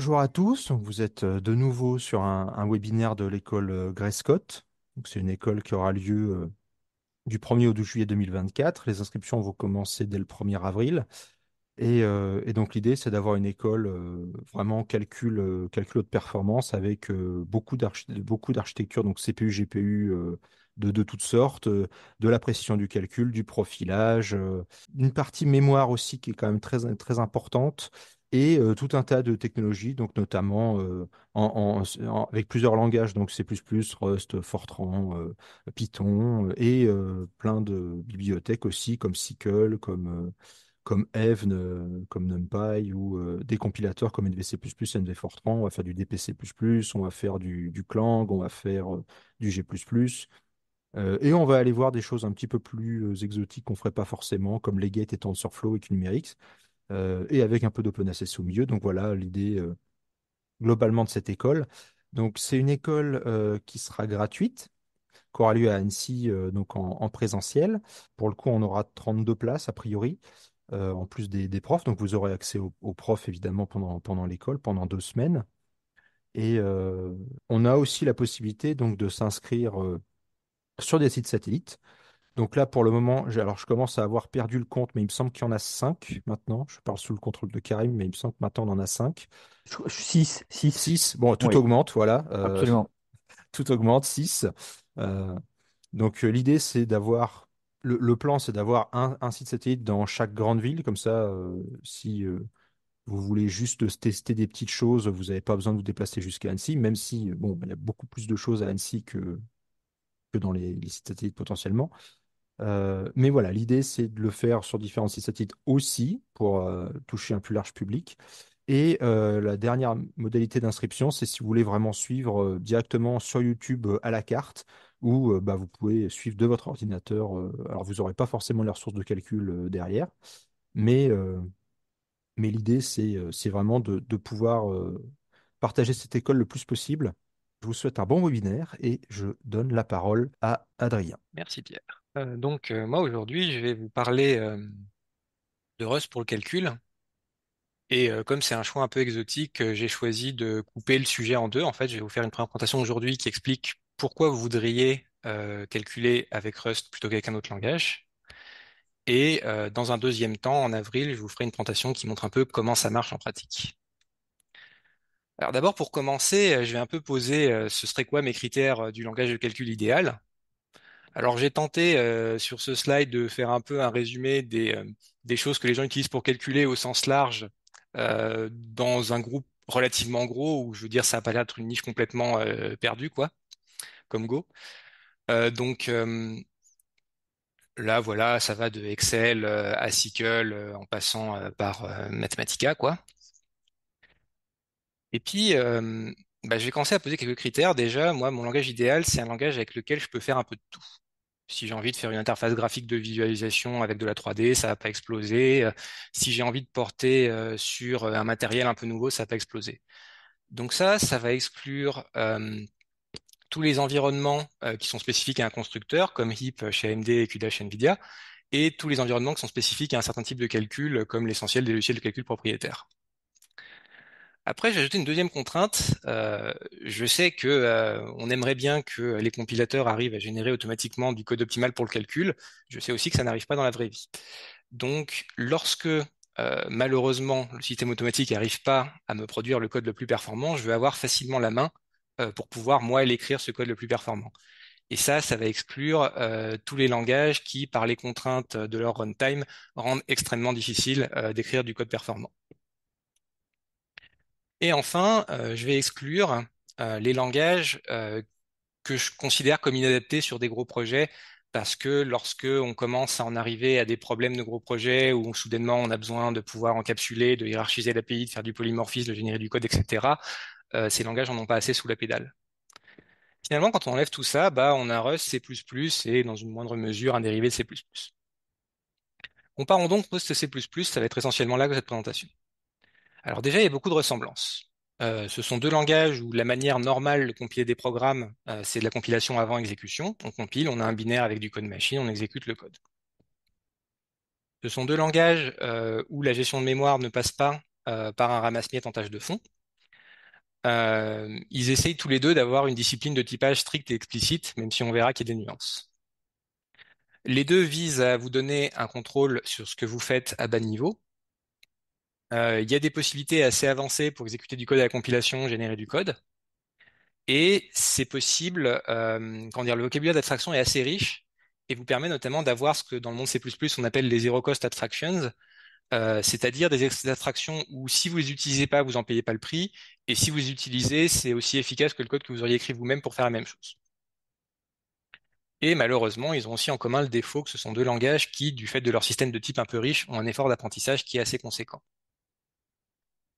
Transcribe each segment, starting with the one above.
Bonjour à tous. Vous êtes euh, de nouveau sur un, webinaire de l'école Scott. Euh, c'est une école qui aura lieu euh, du 1er au 12 juillet 2024. Les inscriptions vont commencer dès le 1er avril. Et, donc l'idée, c'est d'avoir une école vraiment calcul, calcul de performance avec beaucoup d'architectures, donc CPU, GPU de, de, toutes sortes, de la précision du calcul, du profilage, une partie mémoire aussi qui est quand même très, très importante et euh, tout un tas de technologies, donc notamment euh, avec plusieurs langages, donc C++, Rust, Fortran, euh, Python, et plein de bibliothèques aussi, comme SQL, comme, comme Evn, comme NumPy, ou des compilateurs comme NVC++, NV Fortran, on va faire du DPC++, on va faire du, Clang, on va faire du G++, et on va aller voir des choses un petit peu plus exotiques qu'on ne ferait pas forcément, comme les Legate et TensorFlow et QNumerics. Euh, et avec un peu d'open access au milieu. Donc voilà l'idée euh, globalement de cette école. Donc c'est une école euh, qui sera gratuite, qui aura lieu à Annecy en, présentiel. Pour le coup, on aura 32 places a priori. en plus des, profs. Donc vous aurez accès aux, profs évidemment pendant, l'école, pendant deux semaines. Et on a aussi la possibilité donc de s'inscrire sur des sites satellites. Donc là, pour le moment, alors je commence à avoir perdu le compte, mais il me semble qu'il y en a 5 maintenant. Je parle sous le contrôle de Karim, mais il me semble que maintenant on en a 5. 6. 6. Bon, tout augmente, voilà. Euh, Absolument. Tout augmente, 6. Euh, donc euh, l'idée, c'est d'avoir. Le, plan, c'est d'avoir un, site satellite dans chaque grande ville. Comme ça, si vous voulez juste tester des petites choses, vous n'avez pas besoin de vous déplacer jusqu'à Annecy, même si, bon, il y a beaucoup plus de choses à Annecy que, que dans les sites satellites potentiellement. Euh, mais voilà, l'idée, c'est de le faire sur différents sites aussi pour euh, toucher un plus large public. Et euh, la dernière modalité d'inscription, c'est si vous voulez vraiment suivre directement sur YouTube à la carte, ou bah, vous pouvez suivre de votre ordinateur. alors, vous n'aurez pas forcément les ressources de calcul derrière, mais, l'idée, c'est vraiment de pouvoir partager cette école le plus possible je vous souhaite un bon webinaire et je donne la parole à Adrien. Merci Pierre. Euh, donc euh, moi aujourd'hui, je vais vous parler euh, de Rust pour le calcul. Et comme c'est un choix un peu exotique, j'ai choisi de couper le sujet en deux. En fait, je vais vous faire une présentation aujourd'hui qui explique pourquoi vous voudriez calculer avec Rust plutôt qu'avec un autre langage. Et dans un deuxième temps, en avril, je vous ferai une présentation qui montre un peu comment ça marche en pratique. Alors d'abord, pour commencer, euh, je vais un peu poser euh, ce serait quoi mes critères euh, du langage de calcul idéal. Alors j'ai tenté sur ce slide de faire un peu un résumé des, des choses que les gens utilisent pour calculer au sens large dans un groupe relativement gros où je veux dire ça n'a pas l'air d'être une niche complètement perdue quoi, comme Go. donc là voilà, ça va de Excel à SQL en passant par Mathematica quoi. Et puis, euh, bah, je vais commencer à poser quelques critères. Déjà, moi, mon langage idéal, c'est un langage avec lequel je peux faire un peu de tout. Si j'ai envie de faire une interface graphique de visualisation avec de la 3D, ça va pas exploser. Euh, si j'ai envie de porter euh, sur un matériel un peu nouveau, ça va pas exploser. Donc ça, ça va exclure tous les environnements qui sont spécifiques à un constructeur, comme HIP chez AMD et CUDA chez NVIDIA, et tous les environnements qui sont spécifiques à un certain type de calcul, comme l'essentiel des logiciels de calcul propriétaires. Après, j'ai ajouté une deuxième contrainte. Euh, je sais que euh, on aimerait bien que les compilateurs arrivent à générer automatiquement du code optimal pour le calcul. Je sais aussi que ça n'arrive pas dans la vraie vie. Donc, lorsque euh, malheureusement le système automatique n'arrive pas à me produire le code le plus performant, je vais avoir facilement la main pour pouvoir moi l'écrire ce code le plus performant. Et ça, ça va exclure tous les langages qui, par les contraintes de leur runtime, rendent extrêmement difficile d'écrire du code performant. Et enfin, euh, je vais exclure euh, les langages euh, que je considère comme inadaptés sur des gros projets parce que lorsque on commence à en arriver à des problèmes de gros projets où soudainement on a besoin de pouvoir encapsuler, de hiérarchiser l'API, de faire du polymorphisme, de générer du code, etc., ces langages n'en ont pas assez sous la pédale. Finalement, quand on enlève tout ça, bah, on a Rust, C++ et dans une moindre mesure un dérivé de C++. On part donc Rust C++, ça va être essentiellement là que cette présentation. Alors déjà, il y a beaucoup de ressemblances. Euh, ce sont deux langages où la manière normale de compiler des programmes, euh, c'est de la compilation avant exécution. On compile, on a un binaire avec du code machine, on exécute le code. Ce sont deux langages euh, où la gestion de mémoire ne passe pas par un ramasse-miettes en tâche de fond. ils essayent tous les deux d'avoir une discipline de typage stricte et explicite, même si on verra qu'il y a des nuances. Les deux visent à vous donner un contrôle sur ce que vous faites à bas niveau, euh, il y a des possibilités assez avancées pour exécuter du code à la compilation, générer du code. Et c'est possible, quand euh, le vocabulaire d'attraction est assez riche et vous permet notamment d'avoir ce que dans le monde C++ on appelle les zero cost attractions, euh, c'est-à-dire des abstractions où si vous les utilisez pas, vous en payez pas le prix, et si vous les utilisez, c'est aussi efficace que le code que vous auriez écrit vous-même pour faire la même chose. Et malheureusement, ils ont aussi en commun le défaut que ce sont deux langages qui, du fait de leur système de type un peu riche, ont un effort d'apprentissage qui est assez conséquent.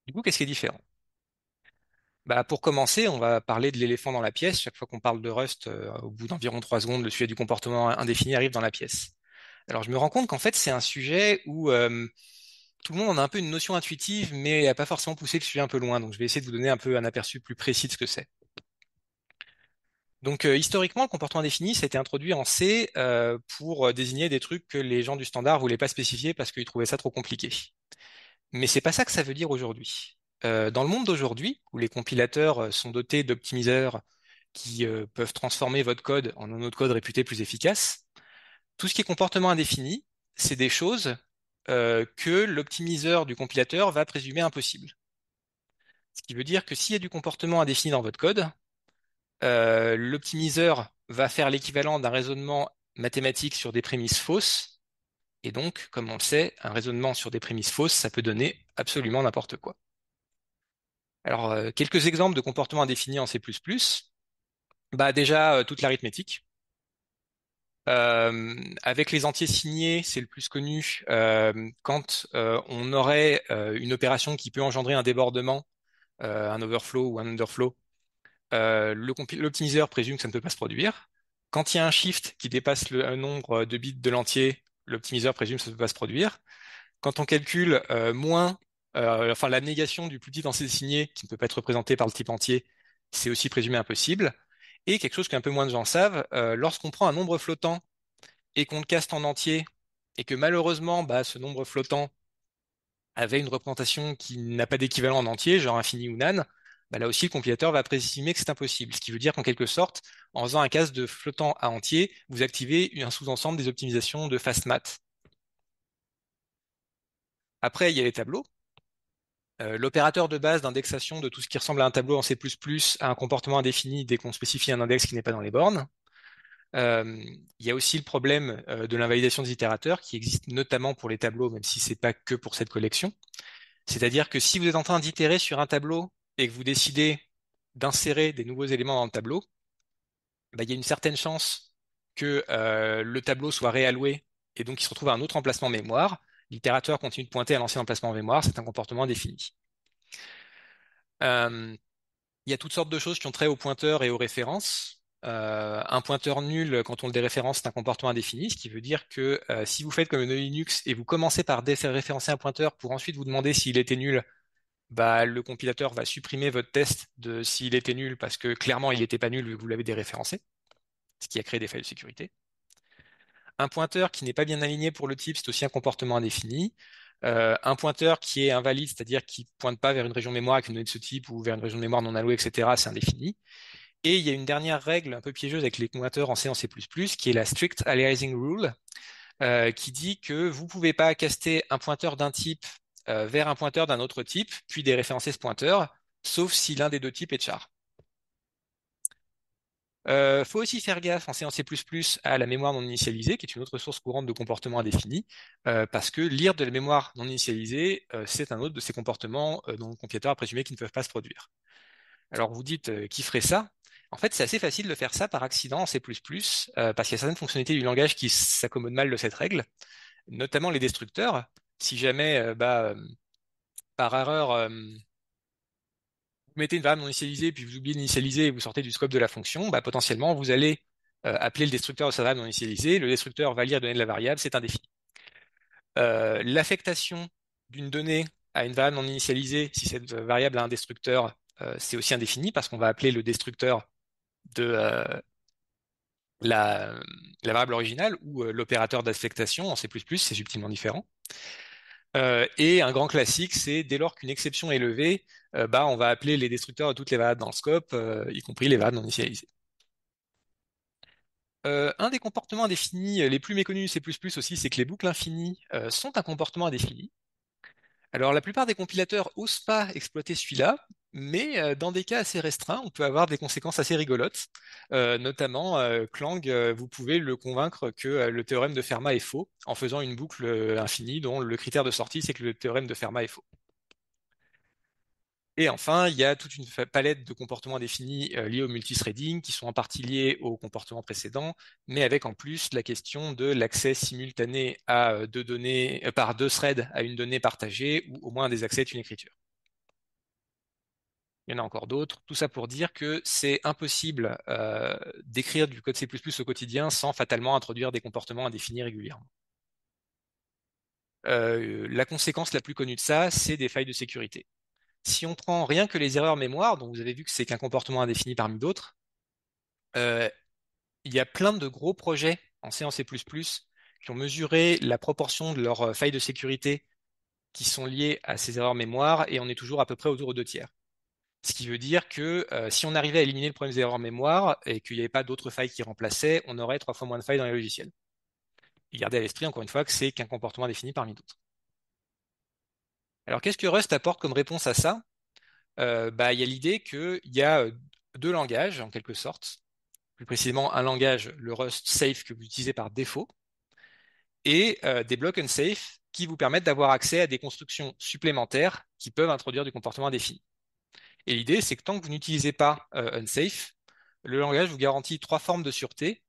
Du coup, qu'est-ce qui est différent? Bah, pour commencer, on va parler de l'éléphant dans la pièce. Chaque fois qu'on parle de Rust, euh, au bout d'environ trois secondes, le sujet du comportement indéfini arrive dans la pièce. Alors, je me rends compte qu'en fait, c'est un sujet où euh, tout le monde en a un peu une notion intuitive, mais n'a pas forcément poussé le sujet un peu loin. Donc, je vais essayer de vous donner un peu un aperçu plus précis de ce que c'est. Donc, euh, historiquement, le comportement indéfini, ça a été introduit en C pour désigner des trucs que les gens du standard voulaient pas spécifier parce qu'ils trouvaient ça trop compliqué. Mais c'est pas ça que ça veut dire aujourd'hui. Euh, dans le monde d'aujourd'hui, où les compilateurs euh, sont dotés d'optimiseurs qui euh, peuvent transformer votre code en un autre code réputé plus efficace, tout ce qui est comportement indéfini, c'est des choses que l'optimiseur du compilateur va présumer impossible. Ce qui veut dire que s'il y a du comportement indéfini dans votre code, l'optimiseur va faire l'équivalent d'un raisonnement mathématique sur des prémices fausses et donc, comme on le sait, un raisonnement sur des prémices fausses, ça peut donner absolument n'importe quoi. Alors, euh, quelques exemples de comportements indéfinis en C++. Bah déjà, euh, toute l'arithmétique. Euh, avec les entiers signés, c'est le plus connu. quand on aurait une opération qui peut engendrer un débordement, un overflow ou un underflow, l'optimiseur présume que ça ne peut pas se produire. Quand il y a un shift qui dépasse le nombre de bits de l'entier, l'optimiseur présume que ça ne peut pas se produire. Quand on calcule euh, moins, euh, enfin la négation du plus petit ces signé qui ne peut pas être représenté par le type entier, c'est aussi présumé impossible. Et quelque chose qu'un peu moins de gens savent, euh, lorsqu'on prend un nombre flottant et qu'on le caste en entier, et que malheureusement bah, ce nombre flottant avait une représentation qui n'a pas d'équivalent en entier, genre infini ou nan, bah, là aussi le compilateur va présumer que c'est impossible. Ce qui veut dire qu'en quelque sorte, en faisant un casse de flottant à entier, vous activez un sous-ensemble des optimisations de FastMath. Après, il y a les tableaux. Euh, l'opérateur de base d'indexation de tout ce qui ressemble à un tableau en C++ a un comportement indéfini dès qu'on spécifie un index qui n'est pas dans les bornes. Euh, il y a aussi le problème euh, de l'invalidation des itérateurs qui existe notamment pour les tableaux, même si ce n'est pas que pour cette collection. C'est-à-dire que si vous êtes en train d'itérer sur un tableau et que vous décidez d'insérer des nouveaux éléments dans le tableau, bah, il y a une certaine chance que euh, le tableau soit réalloué et donc qu'il se retrouve à un autre emplacement mémoire. L'itérateur continue de pointer à l'ancien emplacement mémoire, c'est un comportement indéfini. Euh, il y a toutes sortes de choses qui ont trait aux pointeurs et aux références. Euh, un pointeur nul, quand on le déréférence, c'est un comportement indéfini, ce qui veut dire que si vous faites comme une Linux et vous commencez par déréférencer un pointeur pour ensuite vous demander s'il était nul, bah, le compilateur va supprimer votre test de s'il était nul parce que clairement il n'était pas nul vu que vous l'avez déréférencé, ce qui a créé des failles de sécurité. Un pointeur qui n'est pas bien aligné pour le type, c'est aussi un comportement indéfini. Euh, un pointeur qui est invalide, c'est-à-dire qui ne pointe pas vers une région mémoire avec une donnée de ce type ou vers une région mémoire non allouée, etc., c'est indéfini. Et il y a une dernière règle un peu piégeuse avec les pointeurs en C en C++, qui est la strict aliasing rule, euh, qui dit que vous ne pouvez pas caster un pointeur d'un type euh, vers un pointeur d'un autre type, puis déréférencer ce pointeur, sauf si l'un des deux types est char. Il euh, faut aussi faire gaffe en C, à la mémoire non initialisée, qui est une autre source courante de comportement indéfinis, euh, parce que lire de la mémoire non initialisée, c'est un autre de ces comportements dont le compilateur a présumé qu'ils ne peuvent pas se produire. Alors vous dites, qui ferait ça En fait, c'est assez facile de faire ça par accident en C++, parce qu'il y a certaines fonctionnalités du langage qui s'accommodent mal de cette règle, notamment les destructeurs si jamais euh, bah, euh, par erreur euh, vous mettez une variable non initialisée, puis vous oubliez d'initialiser et vous sortez du scope de la fonction, bah, potentiellement, vous allez appeler le destructeur de sa variable non initialisée, le destructeur va lire donnée de la variable, c'est indéfini. L'affectation d'une donnée à une variable non initialisée, si cette variable a un destructeur, c'est aussi indéfini, parce qu'on va appeler le destructeur de la, la, variable originale ou l'opérateur d'affectation en C++, c'est subtilement différent. Euh, et un grand classique, c'est dès lors qu'une exception est levée, euh, bah, on va appeler les destructeurs de toutes les vades dans le scope, euh, y compris les variables non initialisées. un des comportements indéfinis les plus méconnus C++ aussi, c'est que les boucles infinies sont un comportement indéfini. Alors la plupart des compilateurs n'osent pas exploiter celui-là, mais euh, dans des cas assez restreints, on peut avoir des conséquences assez rigolotes. Euh, notamment, Clang, euh, vous pouvez le convaincre que le théorème de Fermat est faux en faisant une boucle infinie dont le critère de sortie, c'est que le théorème de Fermat est faux. Et enfin, il y a toute une palette de comportements définis liés au multithreading qui sont en partie liés au comportement précédent, mais avec en plus la question de l'accès simultané à deux données, par deux threads à une donnée partagée ou au moins des accès à une écriture il y en a encore d'autres. Tout ça pour dire que c'est impossible euh, d'écrire du code C au quotidien sans fatalement introduire des comportements indéfinis régulièrement. Euh, la conséquence la plus connue de ça, c'est des failles de sécurité. Si on prend rien que les erreurs mémoire, dont vous avez vu que c'est qu'un comportement indéfini parmi d'autres, euh, il y a plein de gros projets en C C++ qui ont mesuré la proportion de leurs failles de sécurité qui sont liées à ces erreurs mémoire et on est toujours à peu près autour de deux tiers. Ce qui veut dire que euh, si on arrivait à éliminer le problème des erreurs mémoire et qu'il n'y avait pas d'autres failles qui remplaçaient, on aurait trois fois moins de failles dans les logiciels. Et gardez à l'esprit, encore une fois, que c'est qu'un comportement défini parmi d'autres. Alors, qu'est-ce que Rust apporte comme réponse à ça euh, bah, Il y a l'idée qu'il y a euh, deux langages, en quelque sorte. Plus précisément, un langage, le Rust Safe, que vous utilisez par défaut, et des blocs unsafe qui vous permettent d'avoir accès à des constructions supplémentaires qui peuvent introduire du comportement défini. Et l'idée, c'est que tant que vous n'utilisez pas euh, unsafe, le langage vous garantit trois formes de sûreté.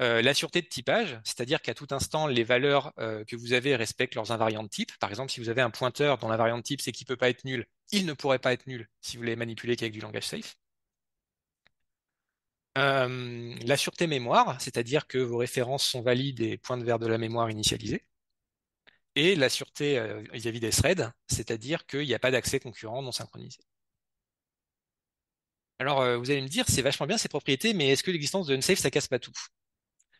Euh, la sûreté de typage, c'est-à-dire qu'à tout instant, les valeurs euh, que vous avez respectent leurs invariants de type. Par exemple, si vous avez un pointeur dont l'invariant de type, c'est qu'il ne peut pas être nul, il ne pourrait pas être nul si vous l'avez manipulé qu'avec du langage safe. la sûreté mémoire, c'est-à-dire que vos références sont valides et pointent vers de la mémoire initialisée. Et la sûreté vis à -vis des threads, c'est-à-dire qu'il n'y a pas d'accès concurrent non synchronisé. Alors, euh, vous allez me dire, c'est vachement bien ces propriétés, mais est-ce que l'existence de unsafe, ça casse pas tout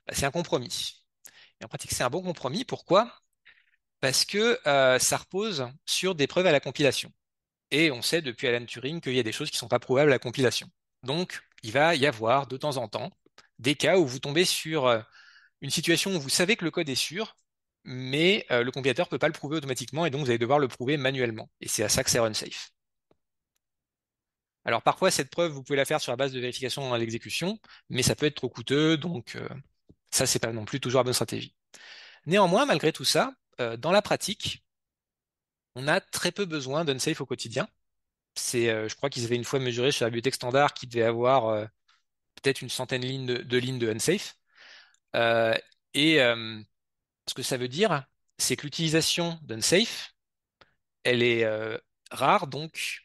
bah, C'est un compromis. Et en pratique, c'est un bon compromis. Pourquoi Parce que euh, ça repose sur des preuves à la compilation. Et on sait depuis Alan Turing qu'il y a des choses qui ne sont pas prouvables à la compilation. Donc, il va y avoir de temps en temps des cas où vous tombez sur euh, une situation où vous savez que le code est sûr, mais le compilateur ne peut pas le prouver automatiquement et donc vous allez devoir le prouver manuellement. Et c'est à ça que c'est unsafe. Alors parfois, cette preuve, vous pouvez la faire sur la base de vérification à l'exécution, mais ça peut être trop coûteux, donc euh, ça, c'est pas non plus toujours la bonne stratégie. Néanmoins, malgré tout ça, euh, dans la pratique, on a très peu besoin d'unsafe au quotidien. C'est, euh, je crois qu'ils avaient une fois mesuré sur la bibliothèque standard qui devait avoir peut-être une centaine de lignes de, de, lignes de unsafe. et ce que ça veut dire, c'est que l'utilisation d'unsafe, elle est rare, donc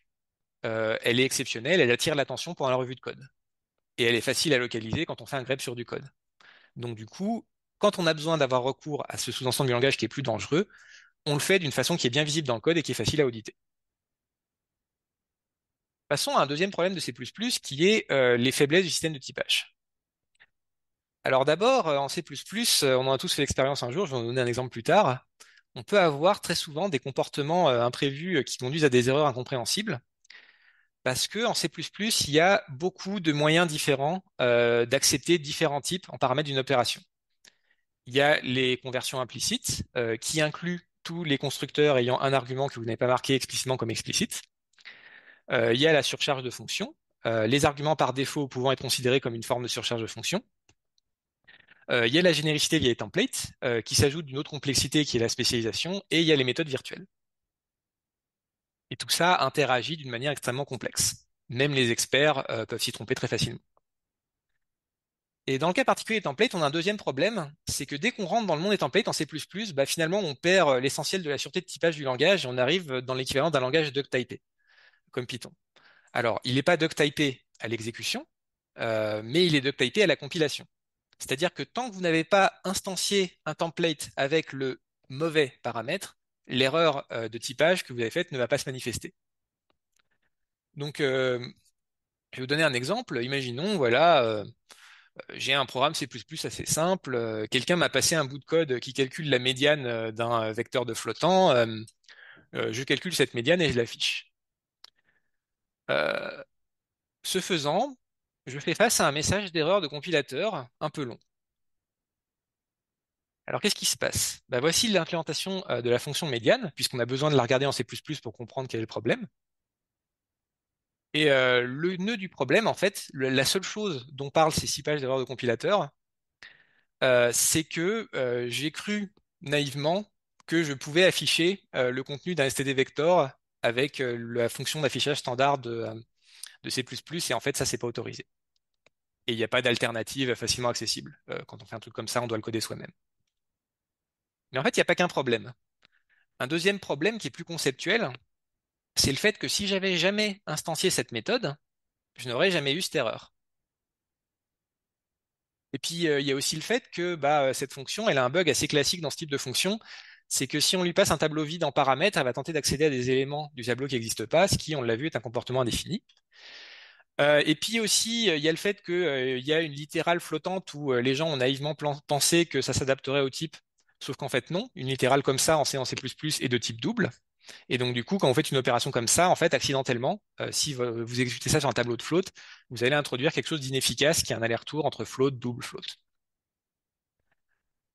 euh, elle est exceptionnelle, elle attire l'attention pendant la revue de code. Et elle est facile à localiser quand on fait un grep sur du code. Donc du coup, quand on a besoin d'avoir recours à ce sous-ensemble du langage qui est plus dangereux, on le fait d'une façon qui est bien visible dans le code et qui est facile à auditer. Passons à un deuxième problème de C++ qui est euh, les faiblesses du système de typage. Alors d'abord, euh, en C++, on en a tous fait l'expérience un jour, je vais vous donner un exemple plus tard, on peut avoir très souvent des comportements imprévus qui conduisent à des erreurs incompréhensibles parce que en C++, il y a beaucoup de moyens différents euh, d'accepter différents types en paramètres d'une opération. Il y a les conversions implicites euh, qui incluent tous les constructeurs ayant un argument que vous n'avez pas marqué explicitement comme explicite. Euh, il y a la surcharge de fonctions, les arguments par défaut pouvant être considérés comme une forme de surcharge de fonctions. il y a la généricité via les templates qui s'ajoute d'une autre complexité qui est la spécialisation et il y a les méthodes virtuelles. Et tout ça interagit d'une manière extrêmement complexe. Même les experts euh, peuvent s'y tromper très facilement. Et dans le cas particulier des templates, on a un deuxième problème, c'est que dès qu'on rentre dans le monde des templates en C++, bah, finalement on perd euh, l'essentiel de la sûreté de typage du langage et on arrive euh, dans l'équivalent d'un langage duck-typé, comme Python. Alors, il n'est pas duck-typé à l'exécution, mais il est duck-typé à la compilation. C'est-à-dire que tant que vous n'avez pas instancié un template avec le mauvais paramètre, l'erreur euh, de typage que vous avez faite ne va pas se manifester. Donc, euh, je vais vous donner un exemple. Imaginons, voilà, euh, j'ai un programme C++ assez simple. Quelqu'un m'a passé un bout de code qui calcule la médiane d'un vecteur de flottant. je calcule cette médiane et je l'affiche. ce faisant, je fais face à un message d'erreur de compilateur un peu long. Alors qu'est-ce qui se passe bah, Voici l'implémentation euh, de la fonction médiane, puisqu'on a besoin de la regarder en C++ pour comprendre quel est le problème. Et euh, le nœud du problème, en fait, la seule chose dont parlent ces six pages d'erreur de compilateur, euh, c'est que j'ai cru naïvement que je pouvais afficher le contenu d'un std vector avec la fonction d'affichage standard de, de, C++, et en fait, ça, c'est pas autorisé. Et il n'y a pas d'alternative facilement accessible. quand on fait un truc comme ça, on doit le coder soi-même. Mais en fait, il n'y a pas qu'un problème. Un deuxième problème qui est plus conceptuel, c'est le fait que si j'avais jamais instancié cette méthode, je n'aurais jamais eu cette erreur. Et puis, euh, il y a aussi le fait que bah, euh, cette fonction, elle a un bug assez classique dans ce type de fonction, c'est que si on lui passe un tableau vide en paramètres, elle va tenter d'accéder à des éléments du tableau qui n'existent pas, ce qui, on l'a vu, est un comportement indéfini. Euh, et puis aussi, il y a le fait qu'il y a une littérale flottante où les gens ont naïvement pensé que ça s'adapterait au type Sauf qu'en fait, non, une littérale comme ça en C, est de type double. Et donc, du coup, quand vous faites une opération comme ça, en fait, accidentellement, euh, si vous, exécutez ça sur un tableau de float, vous allez introduire quelque chose d'inefficace qui est un aller-retour entre float, double float.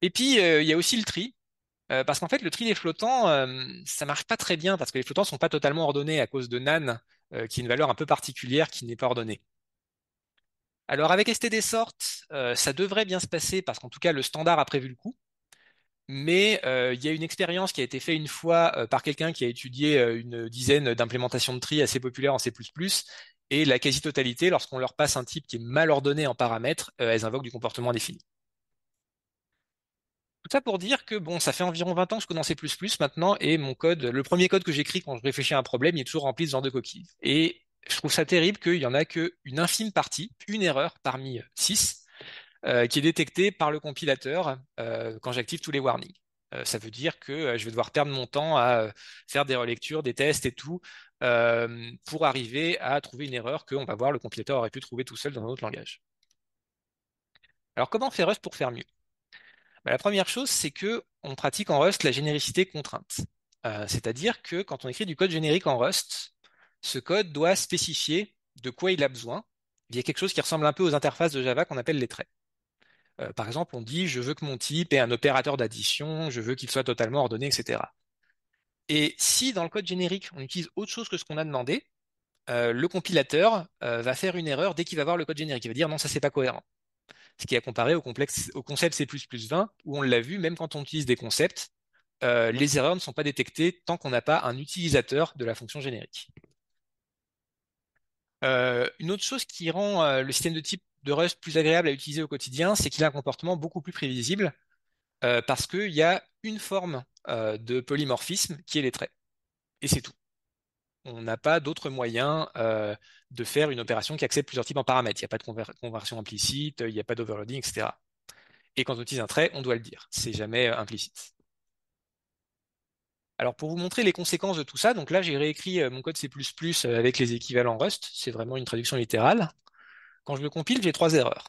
Et puis, euh, il y a aussi le tri. Euh, parce qu'en fait, le tri des flottants, ça marche pas très bien parce que les flottants sont pas totalement ordonnés à cause de nan, qui est une valeur un peu particulière qui n'est pas ordonnée. Alors, avec STD ça devrait bien se passer parce qu'en tout cas, le standard a prévu le coup mais euh, il y a une expérience qui a été faite une fois euh, par quelqu'un qui a étudié euh, une dizaine d'implémentations de tri assez populaires en C++, et la quasi-totalité, lorsqu'on leur passe un type qui est mal ordonné en paramètres, elles invoquent du comportement défini. Tout ça pour dire que bon, ça fait environ 20 ans que je connais C++ maintenant, et mon code, le premier code que j'écris quand je réfléchis à un problème, il est toujours rempli de ce genre de coquilles. Et je trouve ça terrible qu'il y en a qu'une infime partie, une erreur parmi 6, euh, qui est détecté par le compilateur euh, quand j'active tous les warnings. Euh, ça veut dire que je vais devoir perdre mon temps à faire des relectures, des tests et tout pour arriver à trouver une erreur que, on va voir, le compilateur aurait pu trouver tout seul dans un autre langage. Alors comment faire Rust pour faire mieux bah, La première chose, c'est que on pratique en Rust la généricité contrainte. C'est-à-dire que quand on écrit du code générique en Rust, ce code doit spécifier de quoi il a besoin via quelque chose qui ressemble un peu aux interfaces de Java qu'on appelle les traits. Euh, par exemple, on dit je veux que mon type ait un opérateur d'addition, je veux qu'il soit totalement ordonné, etc. Et si dans le code générique, on utilise autre chose que ce qu'on a demandé, euh, le compilateur euh, va faire une erreur dès qu'il va voir le code générique. Il va dire non, ça c'est pas cohérent. Ce qui est comparé au, complexe, au concept C20, où on l'a vu, même quand on utilise des concepts, les erreurs ne sont pas détectées tant qu'on n'a pas un utilisateur de la fonction générique. une autre chose qui rend le système de type de Rust plus agréable à utiliser au quotidien, c'est qu'il a un comportement beaucoup plus prévisible euh, parce qu'il y a une forme euh, de polymorphisme qui est les traits. Et c'est tout. On n'a pas d'autre moyen euh, de faire une opération qui accepte plusieurs types en paramètres. Il n'y a pas de conversion implicite, il n'y a pas d'overloading, etc. Et quand on utilise un trait, on doit le dire. C'est jamais implicite. Alors pour vous montrer les conséquences de tout ça, donc là j'ai réécrit mon code C++ avec les équivalents Rust, c'est vraiment une traduction littérale. Quand je le compile, j'ai trois erreurs.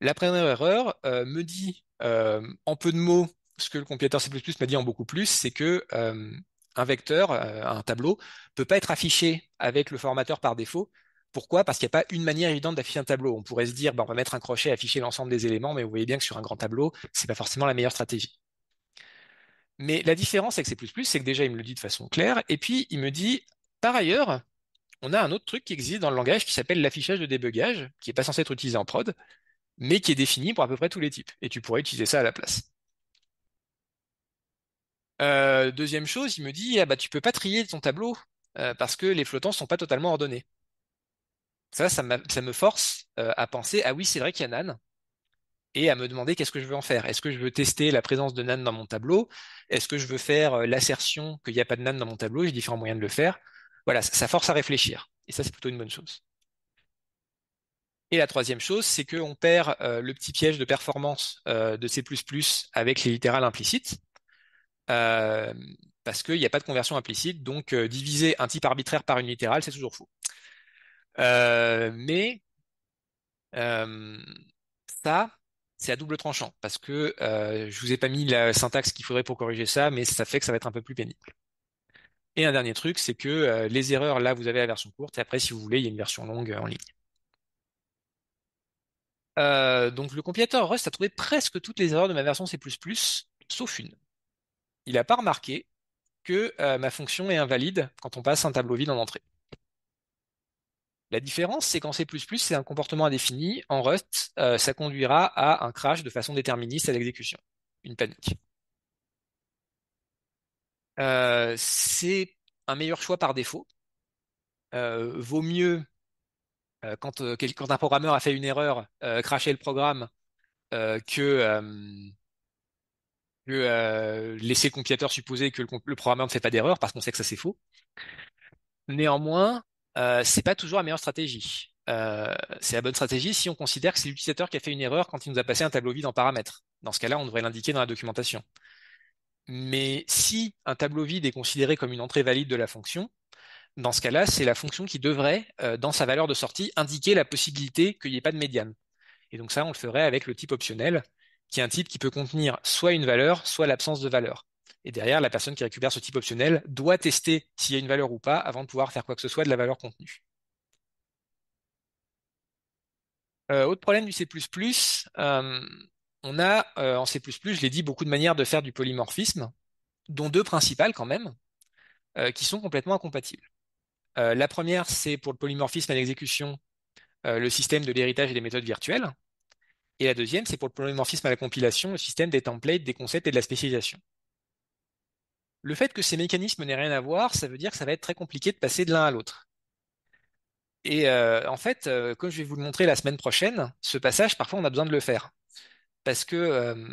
La première erreur euh, me dit euh, en peu de mots ce que le compilateur C++ m'a dit en beaucoup plus, c'est que euh, un vecteur, un tableau, peut pas être affiché avec le formateur par défaut. Pourquoi Parce qu'il n'y a pas une manière évidente d'afficher un tableau. On pourrait se dire, bah, on va mettre un crochet, afficher l'ensemble des éléments, mais vous voyez bien que sur un grand tableau, ce n'est pas forcément la meilleure stratégie. Mais la différence avec C++, c'est que déjà, il me le dit de façon claire, et puis il me dit, par ailleurs, on a un autre truc qui existe dans le langage qui s'appelle l'affichage de débugage, qui n'est pas censé être utilisé en prod, mais qui est défini pour à peu près tous les types. Et tu pourrais utiliser ça à la place. Euh, deuxième chose, il me dit ah bah tu peux pas trier ton tableau euh, parce que les flottants sont pas totalement ordonnés. Ça, ça, me force euh, à penser ah oui c'est vrai qu'il y a nan et à me demander qu'est-ce que je veux en faire. Est-ce que je veux tester la présence de nan dans mon tableau Est-ce que je veux faire l'assertion qu'il n'y a pas de nan dans mon tableau J'ai différents moyens de le faire voilà, ça force à réfléchir. Et ça, c'est plutôt une bonne chose. Et la troisième chose, c'est qu'on perd euh, le petit piège de performance euh, de C++ avec les littérales implicites, euh, parce qu'il n'y a pas de conversion implicite, donc diviser un type arbitraire par une littérale, c'est toujours faux. mais ça, c'est à double tranchant, parce que je ne vous ai pas mis la syntaxe qu'il faudrait pour corriger ça, mais ça fait que ça va être un peu plus pénible. Et un dernier truc, c'est que euh, les erreurs, là, vous avez la version courte, et après, si vous voulez, il y a une version longue euh, en ligne. Euh, donc le compilateur Rust a trouvé presque toutes les erreurs de ma version C++, sauf une. Il n'a pas remarqué que ma fonction est invalide quand on passe un tableau vide en entrée. La différence, c'est qu'en C++, c'est un comportement indéfini. En Rust, ça conduira à un crash de façon déterministe à l'exécution, une panique. Euh, c'est un meilleur choix par défaut. Euh, vaut mieux, euh, quand, un programmeur a fait une erreur, cracher le programme que, laisser le compilateur supposer que le, programmeur ne fait pas d'erreur, parce qu'on sait que ça c'est faux. Néanmoins, c'est pas toujours la meilleure stratégie. c'est la bonne stratégie si on considère que c'est l'utilisateur qui a fait une erreur quand il nous a passé un tableau vide en paramètres. Dans ce cas-là, on devrait l'indiquer dans la documentation. Mais si un tableau vide est considéré comme une entrée valide de la fonction, dans ce cas-là, c'est la fonction qui devrait, euh, dans sa valeur de sortie, indiquer la possibilité qu'il n'y ait pas de médiane. Et donc ça, on le ferait avec le type optionnel, qui est un type qui peut contenir soit une valeur, soit l'absence de valeur. Et derrière, la personne qui récupère ce type optionnel doit tester s'il y a une valeur ou pas avant de pouvoir faire quoi que ce soit de la valeur contenue. Euh, autre problème du C++, euh, on a euh, en C++, je l'ai dit, beaucoup de manières de faire du polymorphisme, dont deux principales quand même, euh, qui sont complètement incompatibles. Euh, la première, c'est pour le polymorphisme à l'exécution, le système de l'héritage et des méthodes virtuelles. Et la deuxième, c'est pour le polymorphisme à la compilation, le système des templates, des concepts et de la spécialisation. Le fait que ces mécanismes n'aient rien à voir, ça veut dire que ça va être très compliqué de passer de l'un à l'autre. Et en fait, comme je vais vous le montrer la semaine prochaine, ce passage, parfois, on a besoin de le faire parce que euh,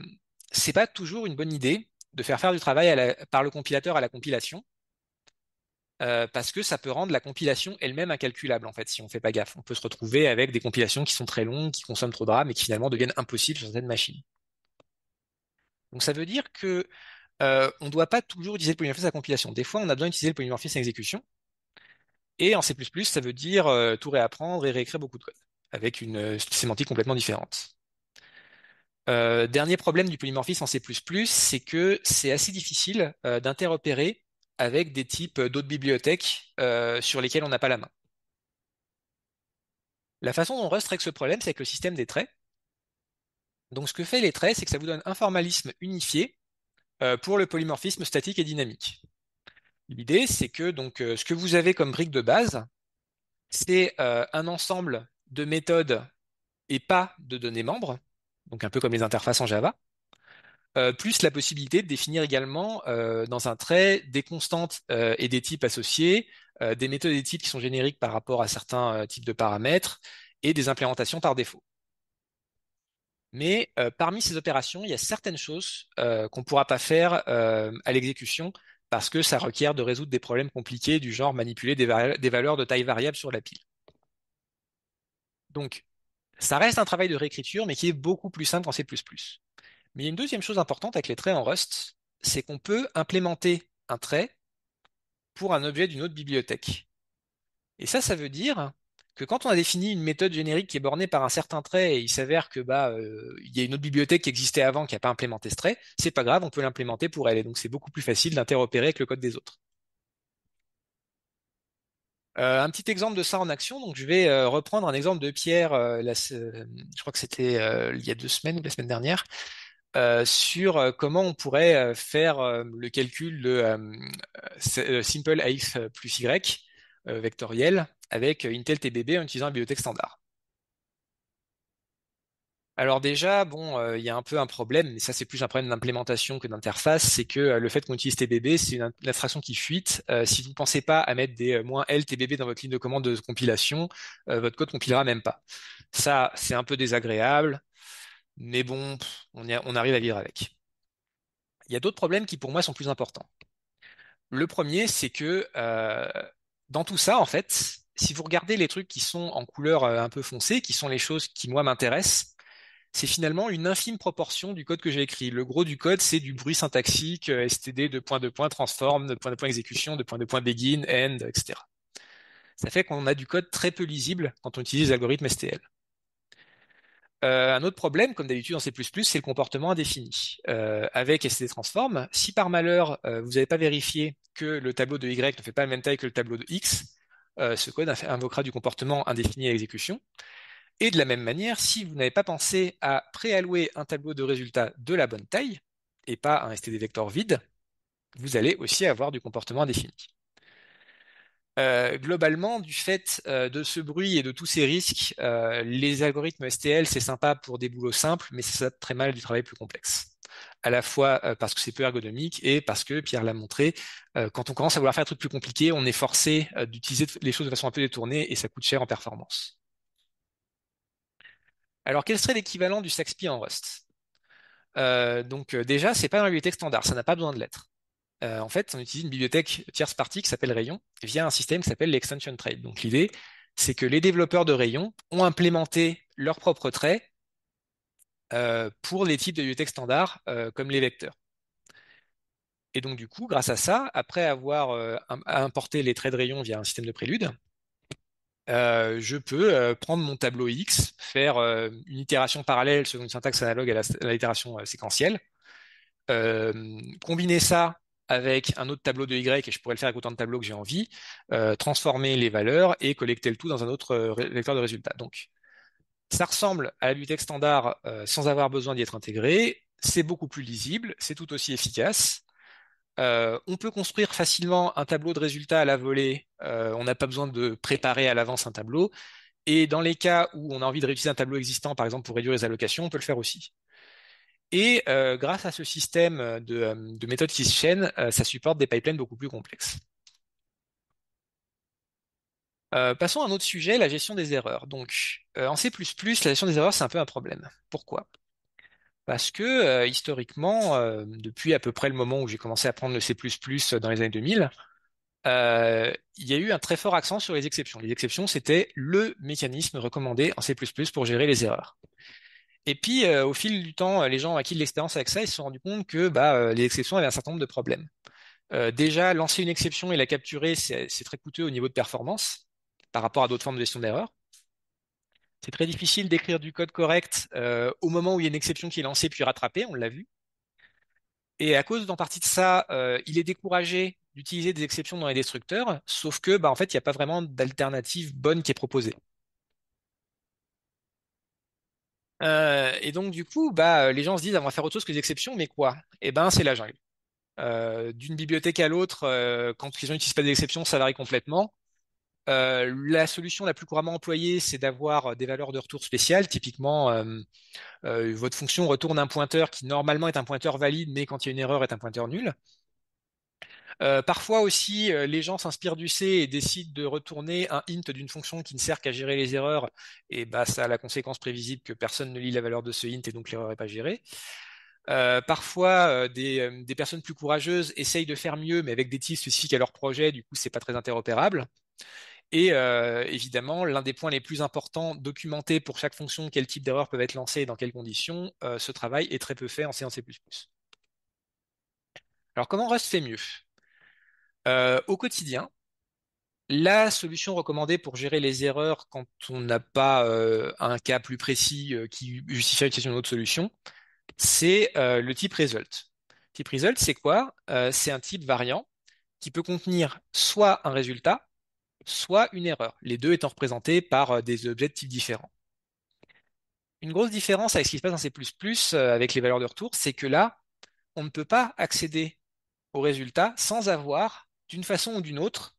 ce n'est pas toujours une bonne idée de faire faire du travail par le compilateur à la compilation, euh, parce que ça peut rendre la compilation elle-même incalculable, en fait, si on ne fait pas gaffe. On peut se retrouver avec des compilations qui sont très longues, qui consomment trop de RAM et qui finalement deviennent impossibles sur certaines machines. Donc ça veut dire que euh, on ne doit pas toujours utiliser le polymorphisme à la compilation. Des fois, on a besoin d'utiliser le polymorphisme à exécution. Et en C++, ça veut dire tout réapprendre et réécrire beaucoup de code, avec une sémantique complètement différente. Euh, dernier problème du polymorphisme en C++, c'est que c'est assez difficile euh, d'interopérer avec des types euh, d'autres bibliothèques sur lesquelles on n'a pas la main. La façon dont Rust règle ce problème, c'est avec le système des traits. Donc ce que fait les traits, c'est que ça vous donne un formalisme unifié pour le polymorphisme statique et dynamique. L'idée, c'est que donc, ce que vous avez comme brique de base, c'est un ensemble de méthodes et pas de données membres donc un peu comme les interfaces en Java, euh, plus la possibilité de définir également euh, dans un trait des constantes euh, et des types associés, des méthodes et types qui sont génériques par rapport à certains types de paramètres et des implémentations par défaut. Mais parmi ces opérations, il y a certaines choses qu'on ne pourra pas faire à l'exécution parce que ça requiert de résoudre des problèmes compliqués du genre manipuler des, des valeurs de taille variable sur la pile. Donc, ça reste un travail de réécriture, mais qui est beaucoup plus simple en C++. Mais il y a une deuxième chose importante avec les traits en Rust, c'est qu'on peut implémenter un trait pour un objet d'une autre bibliothèque. Et ça, ça veut dire que quand on a défini une méthode générique qui est bornée par un certain trait et il s'avère que bah euh, il y a une autre bibliothèque qui existait avant qui n'a pas implémenté ce trait, c'est pas grave, on peut l'implémenter pour elle. Et donc c'est beaucoup plus facile d'interopérer avec le code des autres. Euh, un petit exemple de ça en action. Donc, je vais euh, reprendre un exemple de Pierre. Euh, je crois que c'était il y a deux semaines ou la semaine dernière. sur comment on pourrait faire le calcul de simple AX plus Y vectoriel avec Intel TBB en utilisant la bibliothèque standard. Alors déjà, bon, euh, il y a un peu un problème, mais ça c'est plus un problème d'implémentation que d'interface, c'est que euh, le fait qu'on utilise TBB, c'est une abstraction qui fuite. Euh, si vous ne pensez pas à mettre des moins dans votre ligne de commande de compilation, votre code ne compilera même pas. Ça, c'est un peu désagréable, mais bon, on, on arrive à vivre avec. Il y a d'autres problèmes qui pour moi sont plus importants. Le premier, c'est que dans tout ça, en fait, si vous regardez les trucs qui sont en couleur un peu foncée, qui sont les choses qui, moi, m'intéressent, c'est finalement une infime proportion du code que j'ai écrit. Le gros du code, c'est du bruit syntaxique, euh, std, de point de point, transform, de point de point exécution, de point de point begin, end, etc. Ça fait qu'on a du code très peu lisible quand on utilise algorithmes STL. Euh, un autre problème, comme d'habitude en C++, c'est le comportement indéfini. Euh, avec STD transform, si par malheur vous n'avez pas vérifié que le tableau de Y ne fait pas la même taille que le tableau de X, ce code invoquera du comportement indéfini à l'exécution. Et de la même manière, si vous n'avez pas pensé à préallouer un tableau de résultats de la bonne taille et pas un STD vecteurs vide, vous allez aussi avoir du comportement indéfini. Euh, globalement, du fait euh, de ce bruit et de tous ces risques, euh, les algorithmes STL, c'est sympa pour des boulots simples, mais ça très mal du travail plus complexe. À la fois parce que c'est peu ergonomique et parce que, Pierre l'a montré, quand on commence à vouloir faire des trucs plus compliqués, on est forcé d'utiliser les choses de façon un peu détournée et ça coûte cher en performance. Alors, quel serait l'équivalent du Saxpy en Rust euh, Donc, euh, déjà, c'est pas dans la bibliothèque standard, ça n'a pas besoin de l'être. Euh, en fait, on utilise une bibliothèque tierce partie qui s'appelle Rayon via un système qui s'appelle l'extension trade. Donc, l'idée, c'est que les développeurs de Rayon ont implémenté leurs propres traits pour les types de bibliothèques standards comme les vecteurs. Et donc, du coup, grâce à ça, après avoir importé les traits de rayon via un système de prélude, euh, je peux euh, prendre mon tableau X, faire euh, une itération parallèle selon une syntaxe analogue à l'itération séquentielle, combiner ça avec un autre tableau de Y, et je pourrais le faire avec autant de tableaux que j'ai envie, transformer les valeurs et collecter le tout dans un autre vecteur de résultat. Donc, ça ressemble à la bibliothèque standard sans avoir besoin d'y être intégré, c'est beaucoup plus lisible, c'est tout aussi efficace, euh, on peut construire facilement un tableau de résultats à la volée. Euh, on n'a pas besoin de préparer à l'avance un tableau. Et dans les cas où on a envie de réutiliser un tableau existant, par exemple pour réduire les allocations, on peut le faire aussi. Et euh, grâce à ce système de, de méthodes qui se chaînent, ça supporte des pipelines beaucoup plus complexes. passons à un autre sujet, la gestion des erreurs. Donc, en C++, la gestion des erreurs, c'est un peu un problème. Pourquoi parce que euh, historiquement, euh, depuis à peu près le moment où j'ai commencé à prendre le C++ dans les années 2000, euh, il y a eu un très fort accent sur les exceptions. Les exceptions, c'était le mécanisme recommandé en C++ pour gérer les erreurs. Et puis, au fil du temps, les gens ont acquis de l'expérience avec ça, ils se sont rendus compte que bah, les exceptions avaient un certain nombre de problèmes. déjà, lancer une exception et la capturer, c'est très coûteux au niveau de performance par rapport à d'autres formes de gestion d'erreur. C'est très difficile d'écrire du code correct euh, au moment où il y a une exception qui est lancée puis rattrapée, on l'a vu. Et à cause, en partie de ça, euh, il est découragé d'utiliser des exceptions dans les destructeurs, sauf que, bah, en fait, il n'y a pas vraiment d'alternative bonne qui est proposée. Euh, et donc, du coup, bah, les gens se disent, ah, on va faire autre chose que des exceptions, mais quoi Eh ben, c'est la jungle. D'une bibliothèque à l'autre, quand ils n'utilisent pas des exceptions, ça varie complètement. Euh, la solution la plus couramment employée, c'est d'avoir euh, des valeurs de retour spéciales. Typiquement, euh, votre fonction retourne un pointeur qui normalement est un pointeur valide, mais quand il y a une erreur est un pointeur nul. parfois aussi, les gens s'inspirent du C et décident de retourner un int d'une fonction qui ne sert qu'à gérer les erreurs, et bah ça a la conséquence prévisible que personne ne lit la valeur de ce int et donc l'erreur n'est pas gérée. parfois, des, personnes plus courageuses essayent de faire mieux, mais avec des types spécifiques à leur projet, du coup, c'est pas très interopérable. Et euh, évidemment, l'un des points les plus importants, documenter pour chaque fonction quel type d'erreur peut être lancé et dans quelles conditions, euh, ce travail est très peu fait en C, en C++. Alors comment Rust fait mieux euh, Au quotidien, la solution recommandée pour gérer les erreurs quand on n'a pas un cas plus précis qui justifie l'utilisation d'une autre solution, c'est le type result. Type result, c'est quoi C'est un type variant qui peut contenir soit un résultat, soit une erreur, les deux étant représentés par euh, des objets de type différent. Une grosse différence avec ce qui se passe dans C++ euh, avec les valeurs de retour, c'est que là, on ne peut pas accéder au résultat sans avoir, d'une façon ou d'une autre,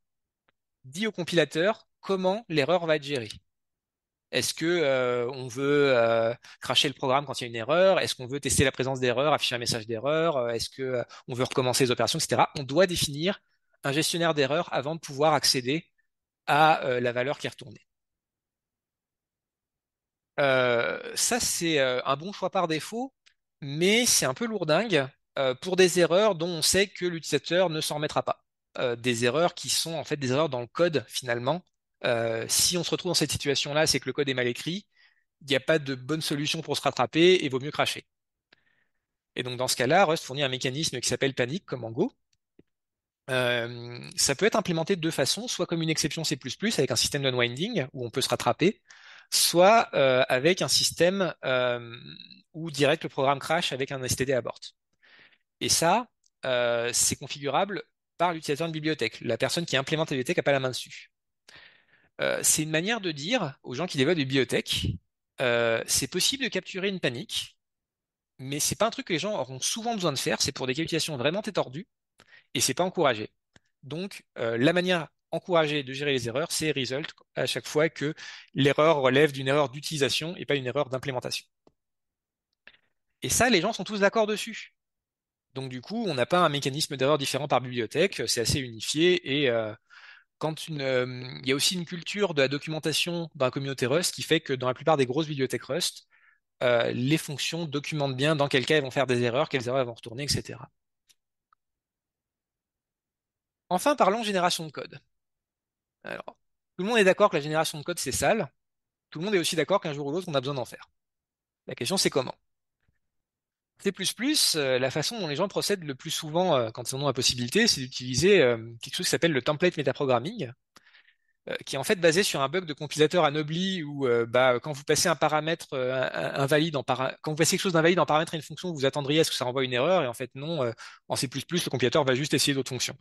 dit au compilateur comment l'erreur va être gérée. Est-ce que euh, on veut cracher le programme quand il y a une erreur Est-ce qu'on veut tester la présence d'erreur, afficher un message d'erreur Est-ce que on veut recommencer les opérations, etc. On doit définir un gestionnaire d'erreur avant de pouvoir accéder à euh, la valeur qui est retournée. Euh, ça, c'est euh, un bon choix par défaut, mais c'est un peu lourdingue pour des erreurs dont on sait que l'utilisateur ne s'en remettra pas. des erreurs qui sont en fait des erreurs dans le code finalement. si on se retrouve dans cette situation-là, c'est que le code est mal écrit, il n'y a pas de bonne solution pour se rattraper et vaut mieux cracher. Et donc dans ce cas-là, Rust fournit un mécanisme qui s'appelle panique comme en Go, euh, ça peut être implémenté de deux façons, soit comme une exception C++ avec un système d'unwinding où on peut se rattraper, soit euh, avec un système euh, où direct le programme crash avec un STD abort. Et ça, c'est configurable par l'utilisateur de bibliothèque. La personne qui implémente la bibliothèque n'a pas la main dessus. c'est une manière de dire aux gens qui développent des bibliothèques, c'est possible de capturer une panique, mais c'est pas un truc que les gens auront souvent besoin de faire, c'est pour des calculations vraiment tordues et c'est pas encouragé. Donc, euh, la manière encouragée de gérer les erreurs, c'est result à chaque fois que l'erreur relève d'une erreur d'utilisation et pas une erreur d'implémentation. Et ça, les gens sont tous d'accord dessus. Donc du coup, on n'a pas un mécanisme d'erreur différent par bibliothèque, c'est assez unifié et euh, quand euh, il y a aussi une culture de la documentation dans la communauté Rust qui fait que dans la plupart des grosses bibliothèques Rust, les fonctions documentent bien dans quel cas elles vont faire des erreurs, quelles erreurs elles vont retourner, etc. Enfin, parlons génération de code. Alors, tout le monde est d'accord que la génération de code, c'est sale. Tout le monde est aussi d'accord qu'un jour ou l'autre, on a besoin d'en faire. La question, c'est comment C++, euh, la façon dont les gens procèdent le plus souvent euh, quand ils en ont la possibilité, c'est d'utiliser euh, quelque chose qui s'appelle le template metaprogramming, qui est en fait basé sur un bug de compilateur anobli où bah, quand vous passez un paramètre invalide quand vous passez quelque chose d'invalide en paramètre à une fonction, vous attendriez à ce que ça renvoie une erreur, et en fait non, en C++, le compilateur va juste essayer d'autres fonctions.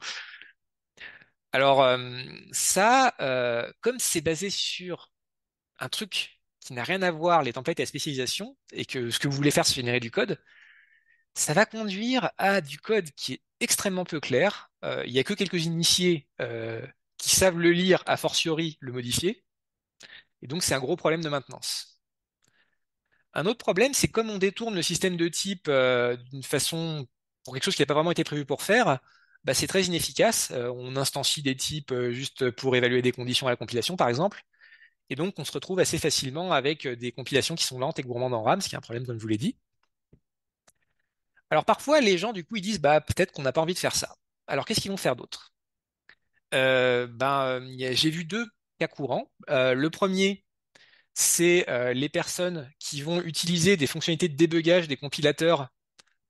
Alors ça, comme c'est basé sur un truc qui n'a rien à voir, les templates et la spécialisation, et que ce que vous voulez faire, c'est générer du code, ça va conduire à du code qui est extrêmement peu clair. Il y n'y a que quelques initiés qui savent le lire, a fortiori le modifier. Et donc, c'est un gros problème de maintenance. Un autre problème, c'est comme on détourne le système de type d'une façon, pour quelque chose qui n'a pas vraiment été prévu pour faire, bah, c'est très inefficace. Euh, on instancie des types euh, juste pour évaluer des conditions à la compilation, par exemple. Et donc, on se retrouve assez facilement avec euh, des compilations qui sont lentes et gourmandes en RAM, ce qui est un problème, comme je vous l'ai dit. Alors, parfois, les gens, du coup, ils disent, bah, peut-être qu'on n'a pas envie de faire ça. Alors, qu'est-ce qu'ils vont faire d'autre ben, J'ai vu deux cas courants. le premier, c'est les personnes qui vont utiliser des fonctionnalités de débugage des compilateurs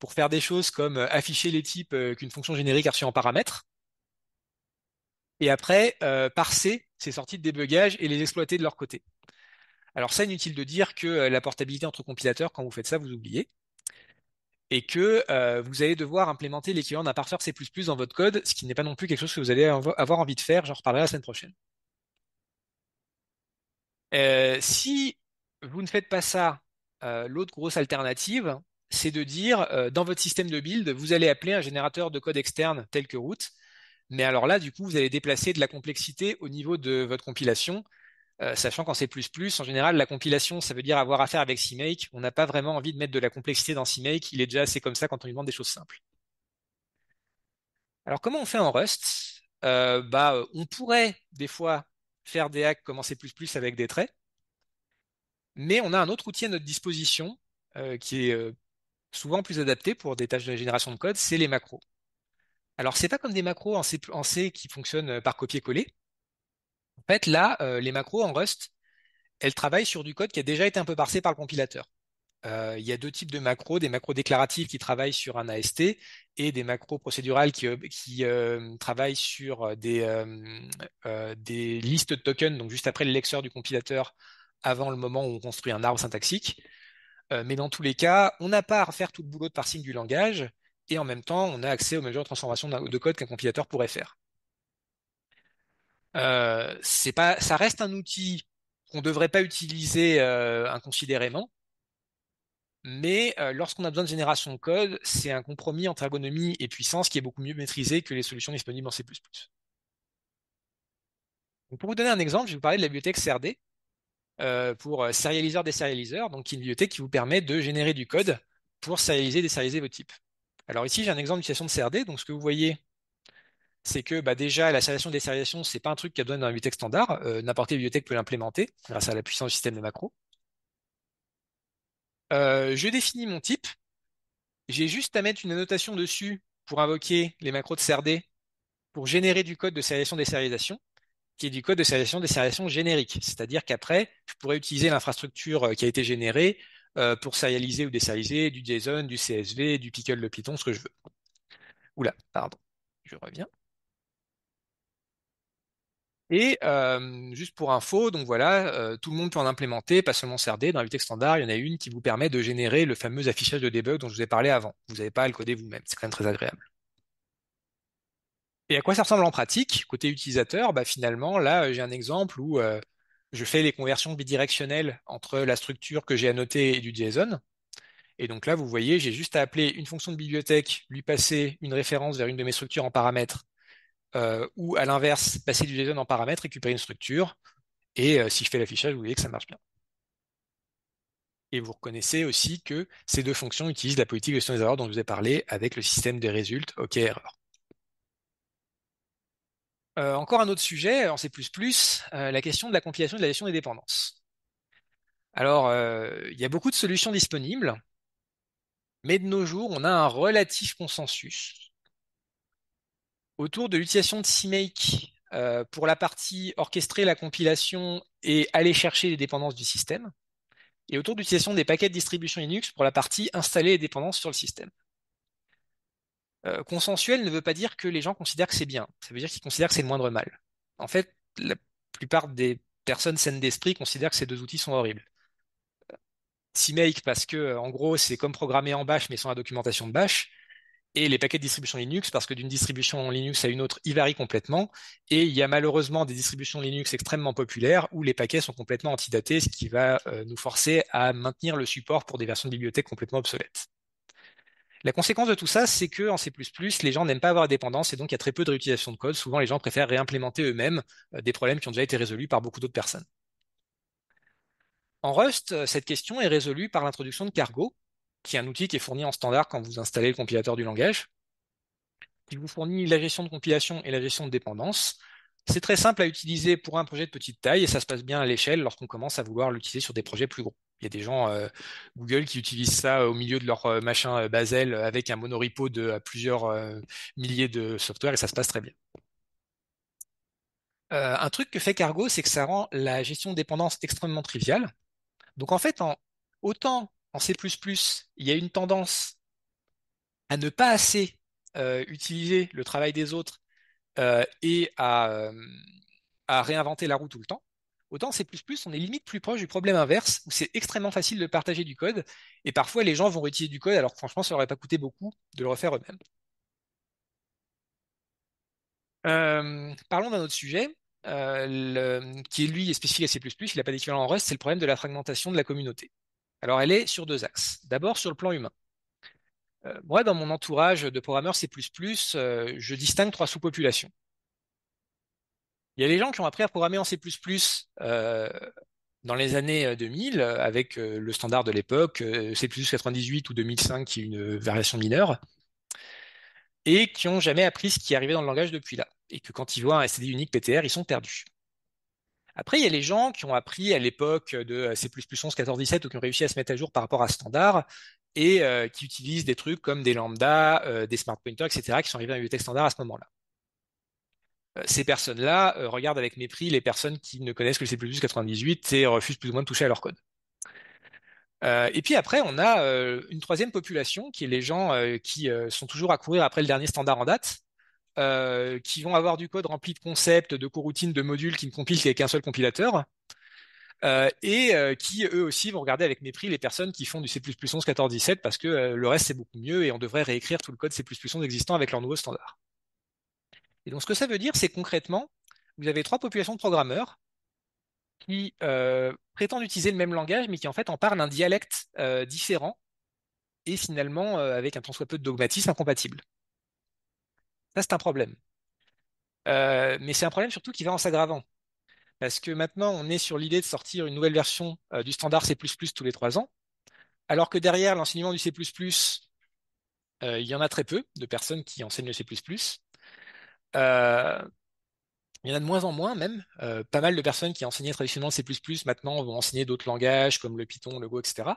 pour faire des choses comme euh, afficher les types euh, qu'une fonction générique a reçu en paramètre. Et après, euh, parser ces sorties de débugage et les exploiter de leur côté. Alors ça, inutile de dire que la portabilité entre compilateurs, quand vous faites ça, vous oubliez. Et que vous allez devoir implémenter l'équivalent d'un parseur C++ dans votre code, ce qui n'est pas non plus quelque chose que vous allez avoir envie de faire, j'en reparlerai la semaine prochaine. si vous ne faites pas ça, l'autre grosse alternative, c'est de dire euh, dans votre système de build, vous allez appeler un générateur de code externe tel que root. Mais alors là, du coup, vous allez déplacer de la complexité au niveau de votre compilation, euh, sachant qu'en C++, en général, la compilation, ça veut dire avoir affaire avec CMake. On n'a pas vraiment envie de mettre de la complexité dans CMake. Il est déjà assez comme ça quand on lui demande des choses simples. Alors comment on fait en Rust euh, bah, On pourrait des fois faire des hacks comme en C++ avec des traits, mais on a un autre outil à notre disposition qui est souvent plus adaptées pour des tâches de génération de code, c'est les macros. Alors, c'est pas comme des macros en C, qui fonctionnent euh, par copier-coller. En fait, là, euh, les macros en Rust, elles travaillent sur du code qui a déjà été un peu parsé par le compilateur. Euh, il y a deux types de macros, des macros déclaratives qui travaillent sur un AST et des macros procédurales qui, travaillent sur des, listes de tokens, donc juste après le lecteur du compilateur, avant le moment où on construit un arbre syntaxique. Euh, mais dans tous les cas, on n'a pas à refaire tout le boulot de parsing du langage et en même temps, on a accès aux mesures de transformation de code qu'un compilateur pourrait faire. Euh, c'est pas, ça reste un outil qu'on ne devrait pas utiliser euh, inconsidérément, mais lorsqu'on a besoin de génération de code, c'est un compromis entre ergonomie et puissance qui est beaucoup mieux maîtrisé que les solutions disponibles en C++. pour vous donner un exemple, je vais vous parler de la bibliothèque CRD. Euh, pour euh, Serializer des qui donc une bibliothèque qui vous permet de générer du code pour serialiser, désérialiser vos types. Alors ici, j'ai un exemple d'utilisation de CRD. Donc ce que vous voyez, c'est que bah, déjà, la serialisation, désérialisation, ce n'est pas un truc qui a besoin d'une bibliothèque standard. Euh, n'importe quelle bibliothèque peut l'implémenter grâce à la puissance du système de macros. je définis mon type. J'ai juste à mettre une annotation dessus pour invoquer les macros de CRD pour générer du code de serialisation, désérialisation qui est du code de serialisation des sérialisations génériques. C'est-à-dire qu'après, je pourrais utiliser l'infrastructure euh, qui a été générée euh, pour sérialiser ou désérialiser du JSON, du CSV, du Pickle, de Python, ce que je veux. Oula, pardon, je reviens. Et euh, juste pour info, donc voilà, tout le monde peut en implémenter, pas seulement CRD. Dans la bibliothèque standard, il y en a une qui vous permet de générer le fameux affichage de debug dont je vous ai parlé avant. Vous n'avez pas à le coder vous-même, c'est quand même très agréable. Et à quoi ça ressemble en pratique Côté utilisateur, bah finalement, là, euh, j'ai un exemple où euh, je fais les conversions bidirectionnelles entre la structure que j'ai annotée et du JSON. Et donc là, vous voyez, j'ai juste à appeler une fonction de bibliothèque, lui passer une référence vers une de mes structures en paramètres, euh, ou à l'inverse, passer du JSON en paramètres, récupérer une structure. Et si je fais l'affichage, vous voyez que ça marche bien. Et vous reconnaissez aussi que ces deux fonctions utilisent la politique de gestion des erreurs dont je vous ai parlé avec le système des résultats OK-erreur. Euh, encore un autre sujet, en C++, plus euh, la question de la compilation et de la gestion des dépendances. Alors, euh, il y a beaucoup de solutions disponibles, mais de nos jours, on a un relatif consensus autour de l'utilisation de CMake pour la partie orchestrer la compilation et aller chercher les dépendances du système, et autour de l'utilisation des paquets de distribution Linux pour la partie installer les dépendances sur le système. Euh, consensuel ne veut pas dire que les gens considèrent que c'est bien. Ça veut dire qu'ils considèrent que c'est le moindre mal. En fait, la plupart des personnes saines d'esprit considèrent que ces deux outils sont horribles. CMake euh, parce que, euh, en gros, c'est comme programmer en bash mais sans la documentation de bash. Et les paquets de distribution Linux, parce que d'une distribution Linux à une autre, ils varient complètement. Et il y a malheureusement des distributions Linux extrêmement populaires où les paquets sont complètement antidatés, ce qui va nous forcer à maintenir le support pour des versions de bibliothèques complètement obsolètes. La conséquence de tout ça, c'est que en C++, les gens n'aiment pas avoir des dépendance et donc il y a très peu de réutilisation de code. Souvent, les gens préfèrent réimplémenter eux-mêmes euh, des problèmes qui ont déjà été résolus par beaucoup d'autres personnes. En Rust, euh, cette question est résolue par l'introduction de Cargo, qui est un outil qui est fourni en standard quand vous installez le compilateur du langage, qui vous fournit la gestion de compilation et la gestion de dépendance. C'est très simple à utiliser pour un projet de petite taille et ça se passe bien à l'échelle lorsqu'on commence à vouloir l'utiliser sur des projets plus gros. Il y a des gens euh, Google qui utilisent ça au milieu de leur euh, machin euh, Basel avec un monorepo de plusieurs milliers de softwares et ça se passe très bien. un truc que fait Cargo, c'est que ça rend la gestion de dépendance extrêmement triviale. Donc en fait, autant en C++, il y a une tendance à ne pas assez utiliser le travail des autres et à réinventer la roue tout le temps. Autant C++, on est limite plus proche du problème inverse, où c'est extrêmement facile de partager du code, et parfois les gens vont réutiliser du code alors que franchement, ça leur aurait pas coûté beaucoup de le refaire eux-mêmes. Euh, parlons d'un autre sujet, euh, qui lui est spécifique à C++, il n'a pas d'équivalent en Rust, c'est le problème de la fragmentation de la communauté. Alors elle est sur deux axes. D'abord sur le plan humain. Euh, moi, dans mon entourage de programmeurs C++, je distingue trois sous-populations. Il y a les gens qui ont appris à programmer en C++ euh, dans les années 2000 euh, euh, avec le standard de l'époque, C++ 98 ou 2005 qui est une variation mineure, et qui n'ont jamais appris ce qui est arrivé dans le langage depuis là, et que quand ils voient un STD unique PTR, ils sont perdus. Après, il y a les gens qui ont appris à l'époque de C++ 11, 14, 17 ou qui ont réussi à se mettre à jour par rapport à ce standard et qui utilisent des trucs comme des lambdas, des smart pointers, etc., qui sont arrivés à la bibliothèque standard à ce moment-là. Euh, ces personnes-là euh, regardent avec mépris les personnes qui ne connaissent que le C++ 98 et euh, refusent plus ou moins de toucher à leur code. et puis après, on a une troisième population qui est les gens qui sont toujours à courir après le dernier standard en date, qui vont avoir du code rempli de concepts, de coroutines, de modules qui ne compilent qu'avec un seul compilateur, et qui eux aussi vont regarder avec mépris les personnes qui font du C++ 11 14 17 parce que le reste c'est beaucoup mieux et on devrait réécrire tout le code C++ 11 existant avec leur nouveau standard. Et donc, ce que ça veut dire, c'est concrètement, vous avez trois populations de programmeurs qui euh, prétendent utiliser le même langage, mais qui en fait en parlent un dialecte euh, différent et finalement euh, avec un tant soit peu de dogmatisme incompatible. Ça, c'est un problème. mais c'est un problème surtout qui va en s'aggravant. Parce que maintenant, on est sur l'idée de sortir une nouvelle version du standard C++ tous les trois ans, alors que derrière l'enseignement du C++, il y en a très peu de personnes qui enseignent le C++. Euh, il y en a de moins en moins même. Euh, pas mal de personnes qui enseignaient traditionnellement C++ maintenant vont enseigner d'autres langages comme le Python, le Go, etc.